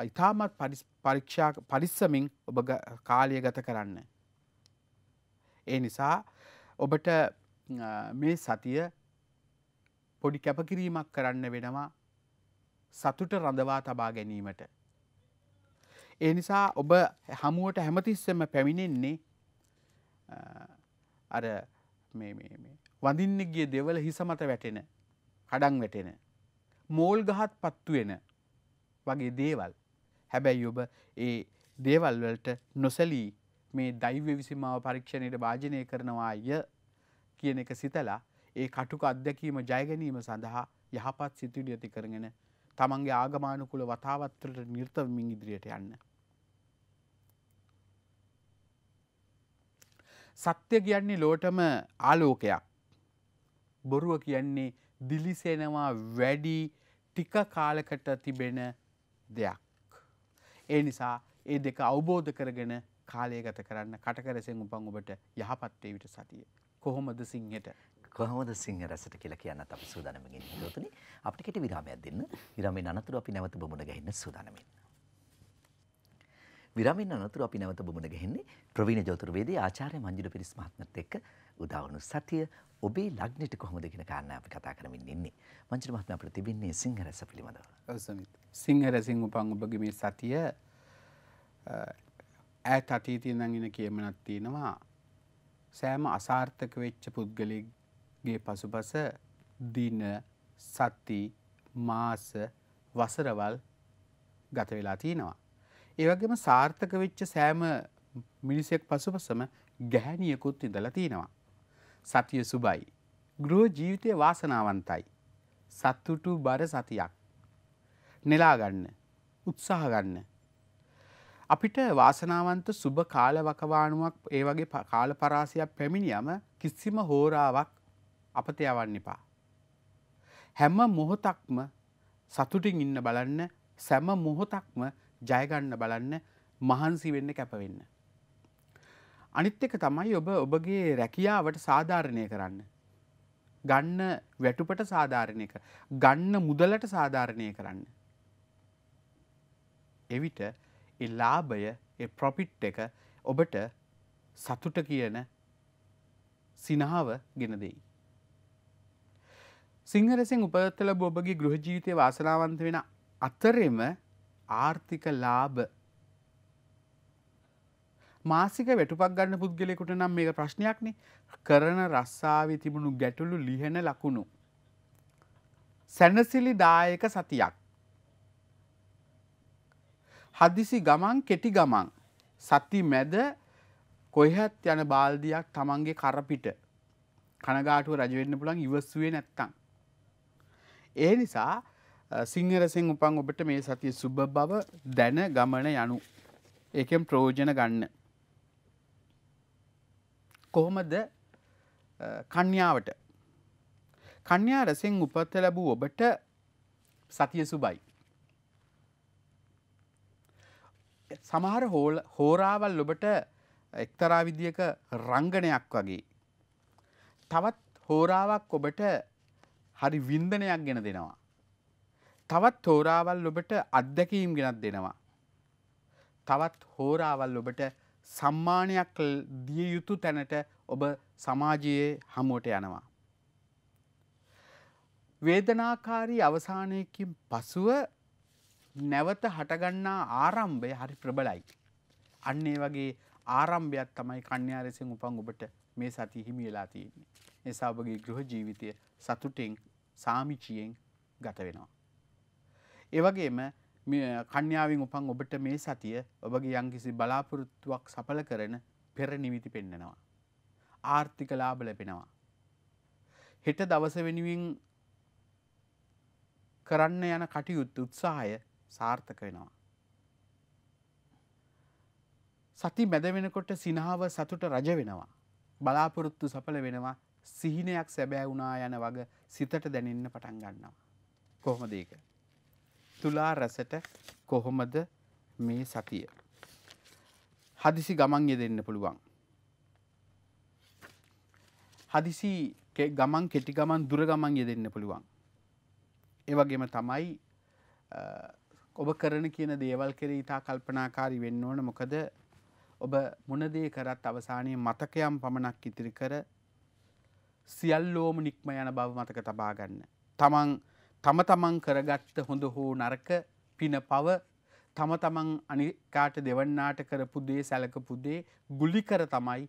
ඉතාමත් පරික්ෂා පරිස්සමින් ඔබ කාලය ගත කරන්න. ඒ නිසා ඔබට මේ සතිය පොඩි කැපකිරීමක් කරන්න වෙනවා සතුට රඳවා තබා ගැනීමට. ඒ නිසා ඔබ හමුවට හැමතිස්සම පැමිණෙන්නේ අර වඳින්න ගිය දෙවල හිස මත වැටෙන කඩන් වැටෙන. මෝල් ගහත් පත්තුවෙන වගේ දේවල්. හැබැයි ඔබ ඒ දේවල්වලට නොසලී මේ දෛව විසිමාව පරීක්ෂණයට භාජනය කරනවා ය කියන එක සිතලා ඒ කටුක අත්දැකීම ජයගැනීම සඳහා යහපත් සිතුඩි ඇති කරගෙන තමන්ගේ ආගමානුකුල වතාවත්වලට නිර්තවමින් ඉදිරියට යන්න. සත්‍ය කියන්නේ ලෝටම ආලෝකයක්. බොරුව කියන්නේ දිලිසෙනවා වැඩි ටික කාලකට තිබෙන දෙයක්. ඒ නිසා ඒ දෙක අවබෝධ කරගෙන කාලය ගත කරන්න කටකරසෙන් උපන් ඔබට යහපත්වේ විට සතිය. කොහොමද සිංහට කොහොමද සිංහ රැසට කියලා කියන්න අපි සූදානමකින් දොතුනි අපිට කෙටි විරාමයක් දෙන්න. විරාමයෙන් අනතුරු අපි නැවත බමුණ ගහින්න සූදානමින්. විරාමයෙන් අනතුරු අපි නැවත බමුණ ගහින්නේ ප්‍රවීණ ජෝතිර්වේදී ආචාර්ය මංජුල පිරිස් මහත්මත් එක්ක උදා වුණු සතිය ඔබේ ලග්නෙට කොහොමද කියන කාරණාව අපි කතා කරමින් ඉන්නේ. මංජුල මහත්මයා අපිට තිබෙන්නේ සිංහ රස පිළිබඳව. ඔව් සමිත්. සිංහ රසින් උපන් ඔබගේ මේ සතිය ඈත අතීතයේ ඉඳන් එන කියමනක් තියෙනවා. සෑම අසාර්ථක වෙච්ච පුද්ගලයෙක්ගේ පසුපස දින සති මාස වසරවල් ගත වෙලා තියෙනවා. ඒ වගේම සාර්ථක වෙච්ච සෑම මිනිසෙක් පසුපසම ගැහැණියකුත් ඉඳලා තියෙනවා. සතිය සුබයි. ගෘහ ජීවිතය වාසනාවන්තයි. සත්තුටු බර සතියක්. නෙලාගන්න. උත්සාහ ගන්න. අපිට වාසනාවන්ත සුභ කාලවකවානුවක් ඒ වගේ කාල පරාසයක් පැමිණියම කිසිම හෝරාවක් අපත යවන්න එපා. හැම මොහොතක්ම සතුටින් ඉන්න බලන්න සැම මොහොතක්ම ජයගන්න බලන්න මහන්සි වෙන්න කැපවෙන්න. අනිත් එක තමයි ඔබ ඔබගේ රැකියාවට සාධාරණය කරන්න. ගන්න වැටුපට සාධාරණය කර ගන්න මුදලට සාධාරණය කරන්න. එවිට ඒ ලාභය ඒ ප්‍රොෆිට් එක ඔබට සතුට කියන සිනහාව ගෙන දෙයි. සිංහලෙසින් උපදත්ත ලැබ ඔබගේ ගෘහ ජීවිතය වාසනාවන්ත වෙන අතරෙම ආර්ථික ලාභ මාසික වැටුපක් ගන්න පුද්ගලෙකුට නම් මේ ප්‍රශ්නයක්න කරන රස්සාාව තිබුණු ගැටලු ලිහෙන ලකුණු. සැනසිලි දායක සතියක්. හදිසි ගමන් කෙටි ගමන් සති මැද කොහෙත් යන බාල්දියක් තමන්ගේ කරපිට කනගාටුව රජවෙන්න පුළන් ඉවස්සුවේ නැත්තං. ඒ නිසා සිංහරසිං උපන් ඔබට මේ සතිය සුබ බව දැන ගමන යනු ඒකෙන් ප්‍රෝජන ගන්න. කොහොමද කන්‍යාවට කන්‍යා රැසින් උපත්ත ලැබූ ඔබට සතිය සුබයි. සමහර හෝල් හෝරාවල් ඔබට එක්තරා විදියක රංගනයක් වගේ. තවත් හෝරාවක් ඔබට හරි වින්දනයක් ගෙන දෙනවා. තවත් හෝරාවල් ඔබට අත්දැකීම් ගෙනත් දෙනවා. තවත් හෝරාවල් ඔබට සම්මානයක් දිය යුතු තැනට ඔබ සමාජයේ හමුවට යනවා. වේදනාකාරී අවසානයකින් පසුව නැවත හටගන්නා ආරම්භය හරි ප්‍රබලයි. අන්නේ වගේ ආරම්භයක් තමයි කන්‍යාරෙසින් උපන් ඔබට මේ සති හිමියලා තියෙන්නේ. එසා ඔබගේ ගෘහ ජීවිතය සතුටෙන් සාමිචියෙන් ගත වෙනවා. ඒවගේම කණ්‍යාවෙන් උපන් ඔබට මේ සතිය ඔබගේ යංකිසි බලාපොරොත්තුවක් සඵල කරන පෙර නිමිති පෙන්නනවා. ආර්ථික ලාභ ලැබෙනවා. හෙට දවස වෙනුවෙන් කරන්න යන කටයුත්තු උත්සාහය සාර්ථක වෙනවා. සති මැද වෙනකොට සිනාව සතුට රජ වෙනවා. බලාපොරොත්තු සඵල වෙනවා සිහිනයක් සැබෑ වුණා යන වග සිතට දැනෙන්න පටන් ගන්නවා. කොහොමද ඒක? තුලා රැසට කොහොමද මේ සතිය. හදිසි ගමන් යෙදෙන්න පුළුවන්. හදිසි ගමන් කෙටි ගමන් දුර ගමන් යෙදෙන්න පුළුවන්. ඒවගේම තමයි ඔබ කරන කියන දේවල් කෙරේ ඉතා කල්පනාකාරී වෙන්න ඕන මොකද ඔබ මොනදේ කරත් අවසානයේ මතකයම් පමණක් ඉතිරි කර සියල්ලෝම නික්ම යන බව මතක තබාගන්න. තමන් තම තමන් කරගත්ත හොඳ හෝ නරක පින පව තම තමන් අනිකාට දෙවන්නාට කරපු දේ සැලකපු දේ ගුලි කර තමයි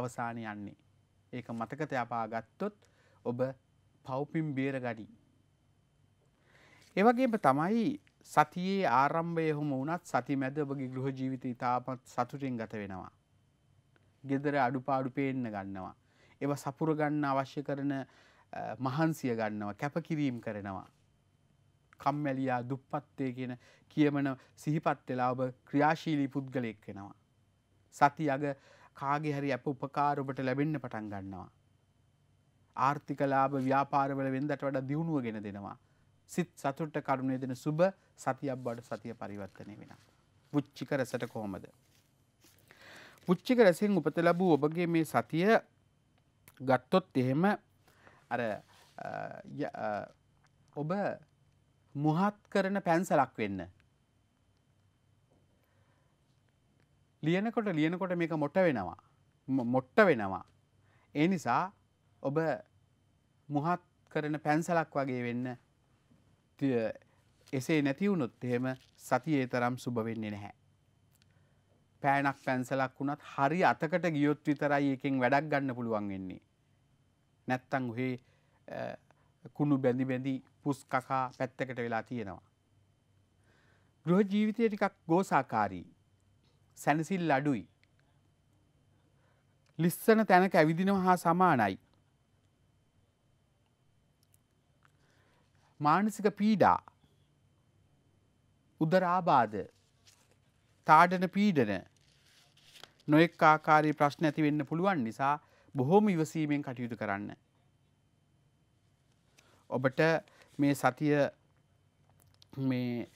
අවසාන යන්නේ. ඒක මතකත යපාගත්තොත් ඔබ පව්පිම් බේර ගඩී. ඒවගේම තමයි සතියේ ආරම්භය හොම වනත් සති මැද ඔබගේ ගෘහ ජීවිත ඉතාමත් සතුටෙන් ගත වෙනවා. ගෙදර අඩුපාඩු පේන්න ගන්නවා. ඒව සපුරගන්න අවශ්‍ය කරන මහන්සිය ගන්නවා කැපකිරීම් කරනවා. කම්මැලියා දුප්පත්තය කියන කියමන සිහිපත් වෙලා ඔබ ක්‍රියාශීලී පුද්ගලයෙක් වෙනවා. සති අග කාගේ හරි අප උපකාර ඔබට ලැබෙන්න පටන් ගන්නවා. ආර්ථික ලාභ ව්‍යාපාරවල වෙනදට වඩා දියුණුව ගෙන දෙනවා. සිත් සතුට කරුණේ දෙන සුබ සතියක් බඩ සතිය පරිවර්තනය වෙනවා. පුච්චික රැසට කොහොමද? පුච්චික රැසෙන් උපත ලැබූ ඔබගේ මේ සතිය ගත්තොත් එහෙම අර ඔබ මුහත් කරන පැන්සලක් වෙන්න. ලියනකොට ලියනකොට මේක මොට වෙනවා. මොට්ට වෙනවා. ඒ නිසා ඔබ මුහත් කරන පැන්සලක් වගේ වෙන්න එසේ නැතිවුණොත් එහෙම සතියේ තරම් සුබ වෙන්නේ නැහැ. පෑනක් පැන්සලක් වුණත් හරි අතකට ගියොත් විතරයි එකෙන් වැඩක් ගන්න පුළුවන් වෙන්නේ. නැත්තං ඔහේ කුණු බැඳි බැඳී පුස් කකා පැත්තකට වෙලා තියෙනවා. ගෘහ ජීවිතය ටිකක් ගෝසාකාරී සැනසිල් අඩුයි. ලිස්සන තැනක ඇවිදිනව හා සමානයි. මානසික පීඩා උදරාබාද තාඩන පීඩන නොයෙක් ආකාරී ප්‍රශ්න ඇති වෙන්න පුළුවන් නිසා බොහෝම ඉවසීමෙන් කටයුතු කරන්න. ඔබට මේ සතිය මේ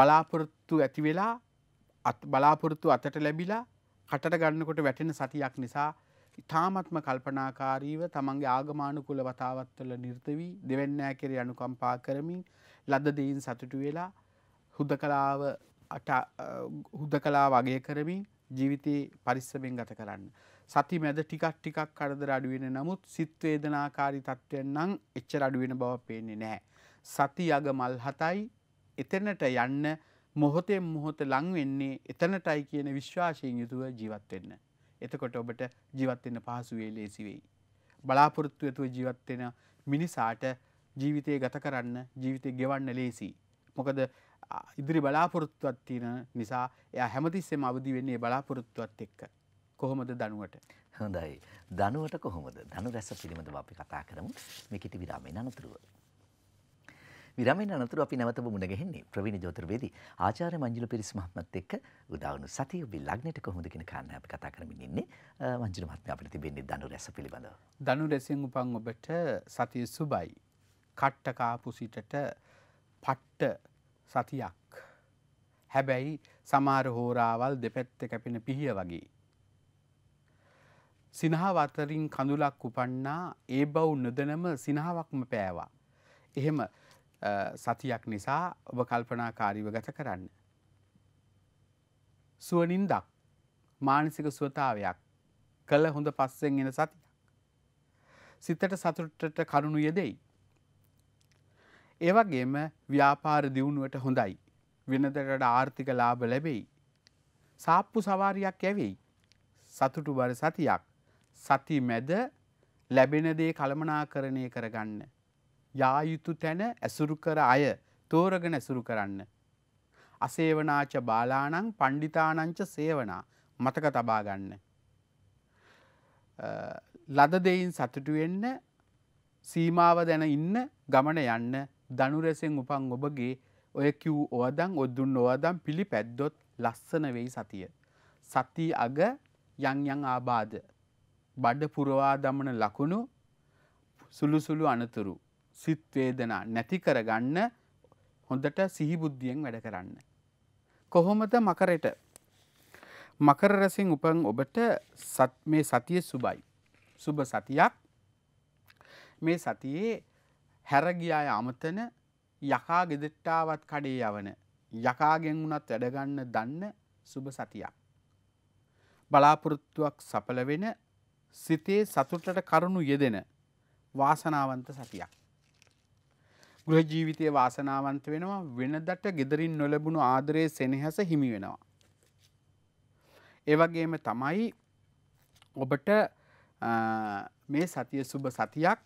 බලාපොරොත්තු ඇති වෙලා අත් බලාපොරොත්තු අතට ලැබිලා කටට ගන්නකොට වැටෙන සතියක් නිසා ඉතාමත්ම කල්පනාකාරීව තමන්ගේ ආගමානුකුල වතාවත්වල නිර්තවී දෙවන්නෑ කෙරේ අනුකම්පා කරමින් ලද දෙයින් සතුටු වෙලා හුද කලාව හුද කලා වගේ කරමින් ජීවිතයේ පරිස්සමෙන් ගත කරන්න. සති මැද ටිකක් ටිකක් කරදර අඩුවෙන නමුත් සිත්වේදනාකාරී තත්ත්වයන් නම් එච්චර අඩුවෙන බව පේන්නේ නැහැ. සති යග මල් හතයි එතනට යන්න මොහොතෙන් මොහොත ලං වෙන්නේ එතනටයි කියන විශ්වාසයෙන් යුතුව ජීවත් වෙන්න. එතකොට ඔබට ජීවත් වෙන්න පහසු වෙයි ලේසි වෙයි. බලාපොරොත්තු වෙතුව ජීවත් වෙන මිනිසාට ජීවිතය ගත කරන්න ජීවිතය ගෙවන්න ලේසි. මොකද ඉදිරි බලාපොරොත්තුවක් තියෙන නිසා එයා හැමතිස්සෙම අවදි වෙන්නේ බලාපොරොත්තුවත් එක්ක. කොහොමද දනුවට හොඳයි දනුවට කොහොමද දනු රැස පිළිබඳව අපි කතා කරමු මේකිට විරාමෙන් අනතුරුව. විරමෙන් අනතුරු අපි නැවතම මුණ ගැහෙන්නේ ප්‍රවීණ ජෝතිර්වේදී ආචාර්ය මංජුල පිරිස් මහත්මත් එක්ක උදාවුණු සතිය ඔබේ ලග්නයට කොහොමද කියන කාරණා අපි කතා කරමින් ඉන්නේ මංජුල මහත්මයා අපිට තිබෙන්නේ දනු රැස පිළිබඳව. දනු රැසෙන් උපන් ඔබට සතිය සුබයි. කට්ට කාපු සිටට පට්ට සතියක්. හැබැයි සමහර හෝරාවල් දෙපැත්ත කැපෙන පිහිය වගේ සිනහාව අතරින් කඳුලක් උපන්නා ඒ බව් නොදනම සිනහාවක්ම පෑවා. එහෙම සතියක් නිසා ඔබ කල්පනාකාරීව ගත කරන්න. සුවනින්දක් මානසික සුවතාවයක් කළ හොඳ පස්සෙන් එන සතියක්. සිතට සතුටට කරුණු යෙදෙයි. ඒවගේම ව්‍යාපාර දියුණුවට හොඳයි. වෙනදට ආර්ථික ලාභ ලැබෙයි. සාප්පු සවාරයක් ඇවෙයි. සතුටු බර සතියක් සති මැද ලැබෙන දේ කළමනාකරණය කරගන්න. යා යුතු තැන ඇසුරු කර අය තෝරගෙන ඇසුරු කරන්න. අසේවනාච බාලානං පණ්ඩිතානංච සේවනා මතක තබා ගන්න. ලද දෙයින් සතුටු වෙන්න සීමාව දැන ඉන්න ගමන යන්න දනුරැසෙන් උපන් ඔබගේ ඔය කිව් ඕවදන් ඔද්දුන් ඕවදම් පිළි පැද්දොත් ලස්සන වෙයි සතිය. සති අග යංයං ආබාධ බඩ පුරවා දමන ලකුණු සුළු සුළු අනතුරු සිත් වේදනා නැති කරගන්න හොඳට සිහි බුද්ධියෙන් වැඩ කරන්න. කොහොමද මකරට? මකර රසින් උපන් ඔබට සත් මේ සතිය සුබයි. සුබ සතියක්. මේ සතියේ හැර ගියාය අමතන යකා ගෙදට්ටාවත් කඩේ යවන යකාගෙන් වුණත් වැඩ ගන්න දන්න සුබ සතියක්. බලාපොරොත්තුවක් සඵල වෙන සිතේ සතුටට කරුණු යෙදෙන වාසනාවන්ත සතියක්. ගෘහ ජීවිතය වාසනාවන්ත වෙනවා වෙනදට ගෙදරින් නොලැබුණු ආදරයේ සෙනෙහස හිමි වෙනවා. ඒවගේම තමයි ඔබට මේ සතිය සුභ සතියක්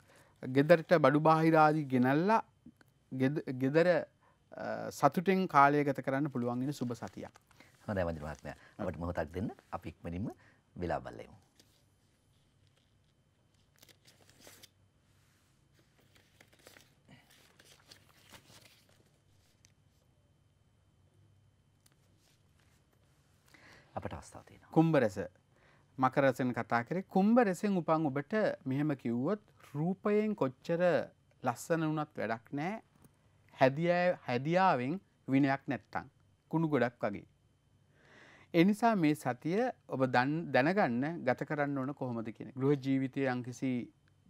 ගෙදරට බඩු බාහිරාදී ගෙනල්ලා ගෙදර සතුටෙන් කාලය ගත කරන්න පුළුවන්ගෙන සුභ සතියක්. හොඳයි මජරමත්මය මට මොහොතක් දෙන්න අපික්මනින්ම වෙලා බල්ලෙමු. අපට අවස්ථාව තියෙනවා. කුම්භ රස මකරසෙන් කතා කරේ කුම්භ රසෙන් උපන් ඔබට මෙහෙම කිව්වොත් රූපයෙන් කොච්චර ලස්සන වුණත් වැඩක් නැහැ. හැදියා හැදියාවෙන් විනයක් නැත්තම් කුණු ගොඩක් වගේ. ඒ නිසා මේ සතිය ඔබ දැනගන්න ගත කරන්න ඕන කොහොමද කියන. ගෘහ ජීවිතයේ යම්කිසි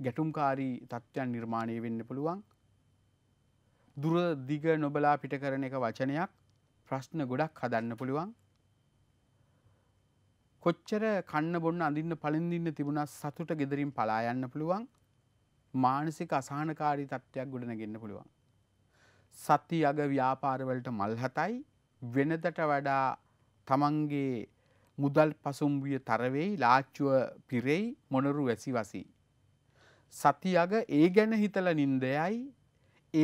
ගැටුම්කාරී තත්ත්වයන් නිර්මාණය වෙන්න පුළුවන්. දුර දිග නොබලා පිට කරන එක වචනයක් ප්‍රශ්න ගොඩක් හදන්න පුළුවන්. කොච්චර කන්න බොන්න අඳින්න පළඳින්න තිබුණා සතුට ගෙදරින් පලා යන්න පුළුවන් මානසික අසහනකාරී තත්ත්වයක් ගොඩනගෙන්න පුළුවන්. සති අග ව්‍යාපාරවලට මල් හතයි වෙනදට වඩා තමන්ගේ මුදල් පසුම්විය තරවෙයි ලාච්චුව පිරෙයි මොනරු වැසි වසී. සති අග ඒ ගැන හිතල නින්දයයි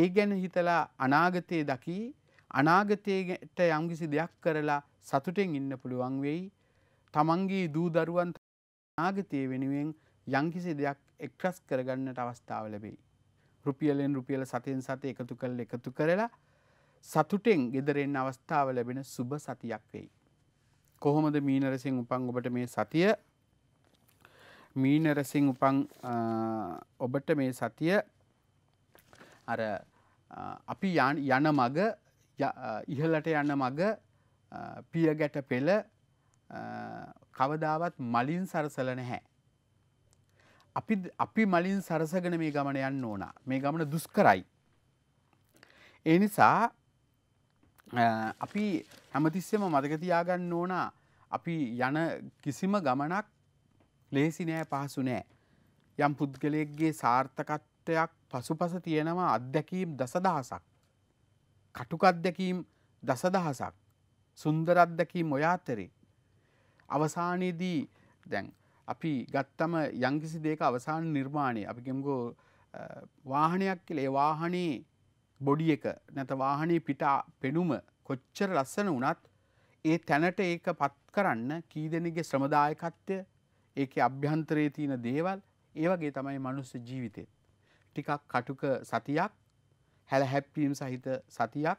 ඒ ගැන හිතලා අනාගතයේ දකි අනාගතයට යම්කිසි දෙයක් කරලා සතුටෙන් ඉන්න පුළුවන් වෙයි තමන්ගේ දූ දරුවන් නාගතය වෙනුවෙන් යංකිසි දෙයක් එක්ට්‍රස් කරගන්නට අවස්ථාව ලැබෙයි. රුපියලෙන් රුපියල සතියෙන් සත එකතු කල් එකතු කරලා සතුටෙන් ගෙදරෙන් අවස්ථාව ලැබෙන සුභ සතියක් වෙයි. කොහොමද මීනරසිං උපන් ඔබට මේ සතිය මීනරසිං උපන් ඔබට මේ සතිය අර අපි යන මග ඉහලට යන මග පිය ගැට පෙළ කවදාවත් මලින් සරසල නැහැ. අපි අපි මලින් සරසගෙන මේ ගමන යන්න ඕන මේ ගමන දුස්කරයි. ඒ නිසා අපි හැමතිස්සෙම මතකතියාගන්න ඕන අපි යන කිසිම ගමනක් ලේසි නෑ පහසු නෑ. යම් පුද්ගලයෙක්ගේ සාර්ථකත්වයක් පසු පස තියෙනවා අත්දැකීම් දසදහසක්. කටුකත්දැකීම් දසදහසක් සුන්දරත්දැකීම් ඔයාතරේ අවසානයේදී දැන් අපි ගත්තම යංකිසි දෙක අවසාන නිර්මාණය අපි ගෙම්ගෝ වාහනයක් කියල ඒ වාහනේ බොඩි එක නැත වාහනේ පිටා පෙනුම කොච්චර ලස්සන වනත් ඒ තැනට ඒක පත් කරන්න කී දෙනගේ ශ්‍රමදායකත්වය ඒක අභ්‍යන්තරයේ තියෙන දේවල් ඒවගේ තමයි මනුස්ස ජීවිතය. ටිකක් කටුක සතියක් හැල හැප්පීම් සහිත සතියක්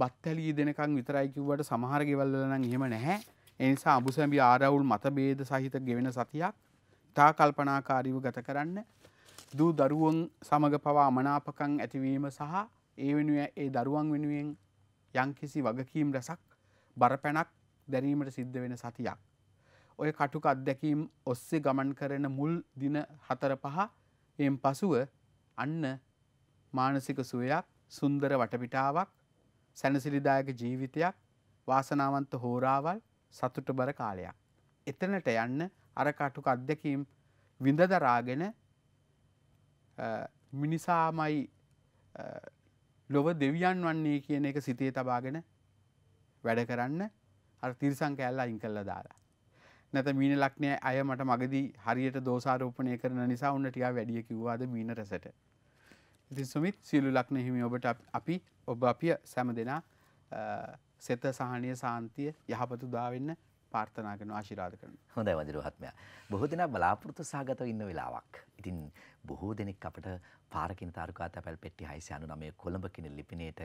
බත්තැලී දෙනකං විතරයි කිව්වට සමහර ගෙවල්වලනම් එහෙම නැහැ. ඒ නිසා අඹුසැඹි ආරවුල් මතභේද සහිත ගෙවෙන සතියක් තා කල්පනාකාරීව ගත කරන්න. දූ දරුවන් සමග පවා අමනාපකම් ඇතිවීම සහ ඒ වෙනුවෙන් ඒ දරුවන් වෙනුවෙන් යම්කිසි වගකීම් රසක් බරපැනක් දැරීමට සිද්ධ වෙන සතියක්. ඔය කටුක අත්දැකීම් ඔස්සේ ගමන් කරන මුල් දින හතර පහ එම් පසුව අන්න මානසික සුවයක් සුන්දර වටපිටාවක් සැනසිරිදායක ජීවිතයක් වාසනාවන්ත හෝරාවල් සතුට බර කාලයක්. එතනට යන්න අර කටුක අත්දැකීම් විඳදරාගෙන මිනිසාමයි ලොව දෙවියන් වන්නේ කියන එක සිතේ තබාගෙන වැඩ කරන්න අර තිරිසං කෑල්ල අයින් කල්ල දාලා. නැත මීන ලක්නය අය මට මගදී හරියට දෝසාරෝපනය කරන නිසා උන්න ටිකා වැඩිය කිව්වාද මීන රැසට. ඉතින් සුමිත් සියලු ලක්න හිමි ඔබට අපි ඔබ අපිය සැම දෙනා සෙත සහනය සාන්තිය යහපතු දාවෙන්න පාර්ථනාගෙන ආශිරාධ කරන හොඳ වදිරුහත්මය බොහෝ දෙනා බලාපොරොත්තු සාගතව ඉන්න වෙලාවක් ඉතින් බොහෝ දෙනෙක් අපට පාරකින් තාරුකාත පැල් පෙට්ටි හයිසි අනු නමය කොළඹ කෙන ලිපිනයට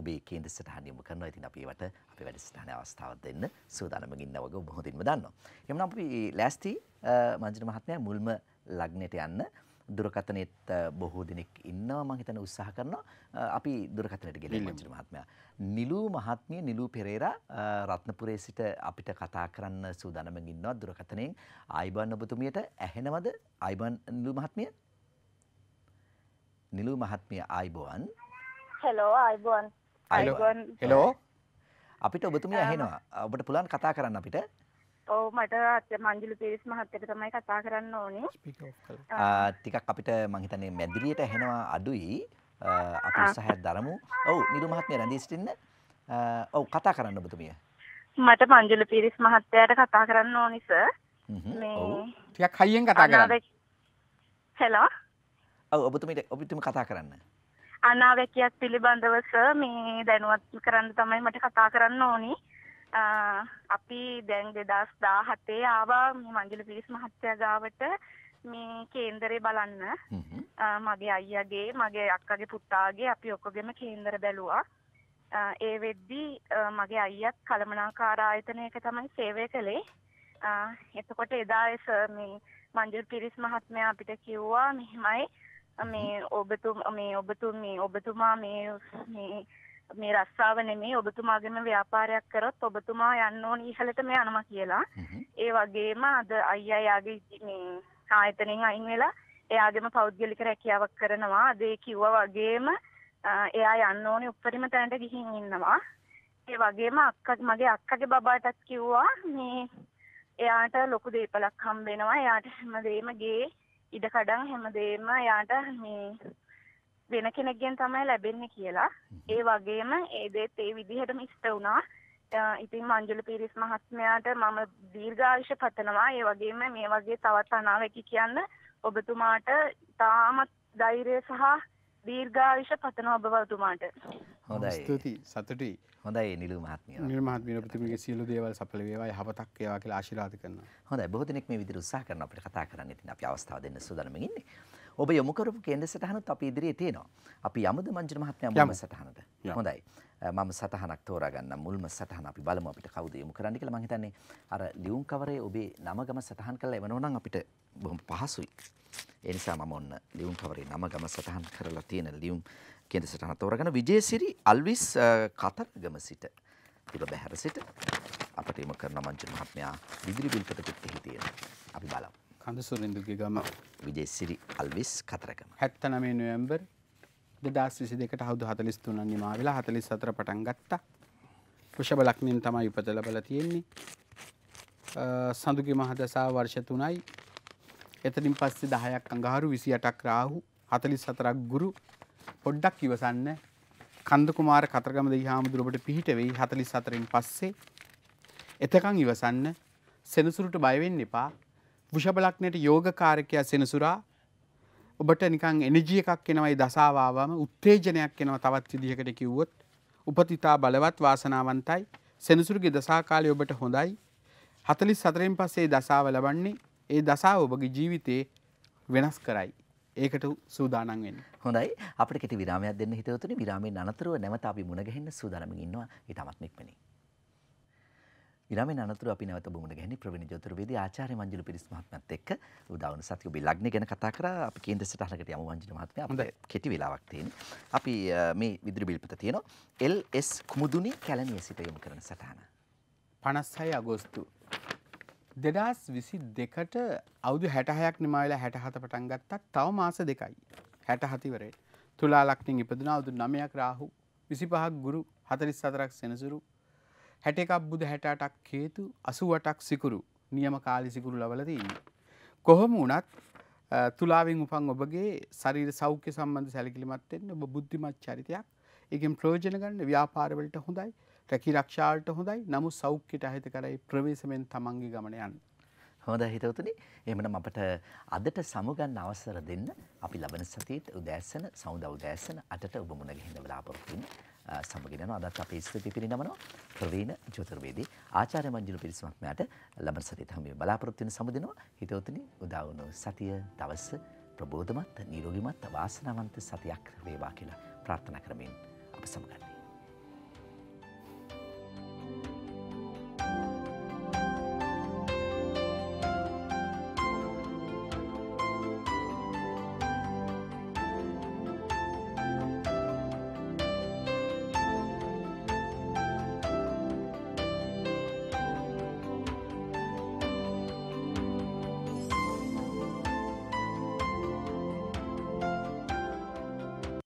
ඔබේ කේන්ද සටහනියම කරනවා ඉතින් අපි ඒවට අපේ වැඩසටහන අවස්ථාවක් දෙන්න සූදානම ඉන්න වගේ බොහොම දින්ම දන්නවා එමනම් අපි ලෑස්ති මන්ජින මහත්මයා මුල්ම ලග්නයට යන්න දුරකථනෙත් බොහෝ දෙනෙක් ඉන්නවා මම හිතන උත්සාහ කරනවා අපි දුරකථනයට ගෙලෙමු මංජරි මහත්මයා නිලූ මහත්මිය නිලූ පෙරේරා රත්නපුරේ සිට අපිට කතා කරන්න සූදානම්ෙන් ඉන්නවා දුරකථනයෙන් ආයිබන් ඔබතුමියට ඇහෙනවද ආයිබන් නිලූ මහත්මිය නිලූ මහත්මිය ආයිබෝන් හෙලෝ ආයිබෝන් ආයිබෝන් හෙලෝ අපිට ඔබතුමිය ඇහෙනවා ඔබට පුළුවන් කතා කරන්න අපිට ඔව් මට මංජුලි පීරිස් මහත්තයට තමයි කතා කරන්න ඕනේ. ටිකක් අපිට මං හිතන්නේ මැදිරියට ඇහෙනවා අඩුයි. අපි උත්සාහයක් දරමු. ඔව් නිරු මහත්මිය රැඳී සිටින්න. ඔව් කතා කරන්න ඔබතුමිය. මට මංජුලි පීරිස් මහත්තයාට කතා කරන්න ඕනි සර්. මේ ටිකක් හයියෙන් කතා කරන්න. හෙලෝ. ඔව් ඔබතුමියට ඔබතුමිය කතා කරන්න. අනාවැකියක් පිළිබඳව සර් මේ දැනුවත් කරන්න තමයි මට කතා කරන්න ඕනේ. අපි දැන් 2017 ආවා මේ මංජුල පිරිස් මහත්තයා ගාවට මේ කේන්දරේ බලන්න මගේ අයියාගේ මගේ අක්කගේ පුතාගේ අපි ඔක්කොගෙම කේන්දර බැලුවා ඒ වෙද්දි මගේ අයියත් කලමනාකාර ආයතනයක තමයි සේවය කළේ එතකොට එදා මේ මංජුල් පිරිස් මහත්මයා අපිට කිව්වා මෙහෙමයි මේ ඔබතුම මේ ඔබතුම මේ ඔබතුමා මේ මේ මේ රස්සාව නෙමේ ඔබතුමාගෙම ව්‍යාපාරයක් කරොත් ඔබතුමා යන්න ඕන ඉහළට මේ යනවා කියලා. ඒ වගේම අද අයියා යාගේ මේ ආයතනෙන් අයින් වෙලා එයාගෙම පෞද්ගලික රැකියාවක් කරනවා. අද ඒ කිව්වා වගේම එයා යන්න ඕනේ උඩරිම තැනට ගිහින් ඉන්නවා. ඒ වගේම අක්කා මගේ අක්කගේ බබාටත් කිව්වා මේ එයාට ලොකු දීපලක් හම්බ වෙනවා. එයාට හැමදේම ගේ ඉඩකඩම් හැමදේම එයාට මේ වෙන කෙනෙක්ගෙන් තමයි ලැබෙන්නේ කියලා. ඒ වගේම ඒ දෙත් ඒ විදිහටම ඉෂ්ට වුණා. ඉතින් මංජුල පීරිස් මහත්මයාට මම දීර්ඝායුෂ පතනවා. ඒ වගේම මේ වගේ තවත් අනාවැකි කියන්න ඔබතුමාට තාමත් ධෛර්යය සහ දීර්ඝායුෂ පතනවා ඔබතුමාට. හොඳයි. ස්තුතියි. සතුටුයි. හොඳයි නිලු මහත්මිය. නිලු මහත්මිය ප්‍රතිමගේ සියලු දේවල් සඵල වේවා යහපතක් වේවා කියලා ආශිර්වාද කරනවා. හොඳයි. බොහෝ දෙනෙක් මේ විදිහට උත්සාහ කරන අපිට කතා කරන්න ඉතින් අපි අවස්ථාව දෙන්න සූදානම් ඉන්නේ. ඔබ යොමු කරපු කේන්ද්‍ර සටහනත් අපි ඉදිරියේ තියෙනවා. අපි යමුද මංජන මහත්මයා මුල්ම සටහනට. හොඳයි. මම සටහනක් තෝරාගන්න මුල්ම සටහන අපි බලමු අපිට කවුද යොමු කරන්න කියලා මං හිතන්නේ අර ලියුම් කවරේ ඔබේ නම ගම සටහන් කරලා එවනෝ නම් අපිට බොහොම පහසුයි. ඒ නිසා මම ඔන්න ලියුම් කවරේ නම ගම සටහන් කරලා තියෙන ලියුම් කේන්ද්‍ර සටහන තෝරාගෙන විජේසිරි අල්විස් කතරගම සිට තුර බැහැර සිට අපට යොමු කරන මංජු මහත්මයා විදුලි බිල් කොට පිටෙහි තියෙන අපි බලමු. කඳු සුරින්දුගේ ගම විජෙසිරි අල්විස් කතරකම හැත්ත නමේ නොයම්බර් දෙදස් විසි දෙකට හුදු හතලිස් තුනන්නේ මා වෙලා හතලිස් සතර පටන් ගත්තා පුෂභ ලක්නින් තමයි උපත ලබල තියෙන්නේ සඳුගේ මහදසා වර්ෂ තුනයි එතනින් පස්සේ දහයක් අඟහරු විසි අටක් රාහු හතලිස් සතරක් ගුරු පොඩ්ඩක් ඉවසන්න කන්ද කුමාර කතරගම දෙහි හාමුදුරුවට පිහිට වෙයි හතලිස් සතරෙන් පස්සේ එතකං ඉවසන්න සෙනසුරුට බයවෙන්න එපා වෘෂබලක්නයට යෝගකාරකය සෙනසුරා ඔබට නිකං එනජිය එකක් එනවයි දසාවාම උත්තේජනයක් එනව තවත් විදිහකට කිව්වොත් උපතිතා බලවත් වාසනාවන්තයි සෙනසුරුගේ දසාකාලය ඔබට හොඳයි හතලි සතරෙන් පස්සේ දසාව ලබන්නේ ඒ දසාව ඔබගේ ජීවිතයේ වෙනස් කරයි. ඒකට සූදානම් වෙන්න. හොඳයි අපිට කෙටි විරාමයක් දෙන්න හිතවතුනි විරාමයෙන් අනතුරුව නැවත අපි මුණගැහෙන්න සූදානම්ින් ඉන්නවා ඊටමත් මෙක්මනේ. ඉරමෙන් අනතුරු අපි නැවත බමුණ ගැහෙන ප්‍රවීණ ජෝතිර්වේදී ආචාර්ය මංජුල පිරිස් මහත්මයාත් එක්ක උදාවන සතිය ඔබේ ලග්න ගැන කතා කරා අපි කේන්ද්‍ර සටහනකට යමු මංජුල මහත්මයා අපිට කෙටි වෙලාවක් තියෙනවා අපි මේ විදුලි බිල්පත තියෙනවා LS කුමුදුනි කැලණිය සිට යොමු කරන සටහන 56 අගෝස්තු 2022ට අවුරුදු 66ක් නිමා වෙලා 67 පටන් ගත්තා තව මාස දෙකයි 67 ඉවරයි තුලා ලග්නෙන් ඉපදුන අවුරුදු 9ක් රාහු 25ක් ගුරු 44ක් සෙනසුරු හැටක් බුදු හැටටක් හේතු අසුවටක් සිකුරු නියම කාලි සිකුරු ලබලතින්න. කොහොම වනත් තුලාවෙන් උපන් ඔබගේ සරීර සෞඛ්‍ය සම්බන්ධ සැලිකිලිමත්වෙන් ඔබ බුද්ධිමත් චරිතයක් එකෙන් ප්‍රෝජන ගන්න ව්‍යාපාරවලට හොඳයි රැකි රක්ෂාල්ට හොඳයි නමු සෞඛ්‍යට අහිත කරයි ප්‍රවේශමෙන් තමන්ගේ ගමනයන්. හොඳ හිතවතුනි එමනම් අපට අදට සමුගන්න අවසර දෙන්න අපි ලබන සතියේත් උදෑසන සවුදා උදෑසන අටට ඔබ මුණ ගැහෙන්න බලාපොරොත්තු වෙන්නේ. සමග යනවා. අදත් අපේ ස්තුති පිරිනමනවා. ප්‍රවීණ ජ්‍යොතිර්වේදී ආචාර්ය මංජුල පිරිසමක් මට ලබන සතියේ තමයි බලාපොරොත්තු වෙන සමුදිනවා. හිතවතුනි උදා වුණු සතිය දවස් ප්‍රබෝධමත් නිරෝගිමත් වාසනාවන්ත සතියක් වේවා කියලා ප්‍රාර්ථනා කරමින් අප සමගන්නේ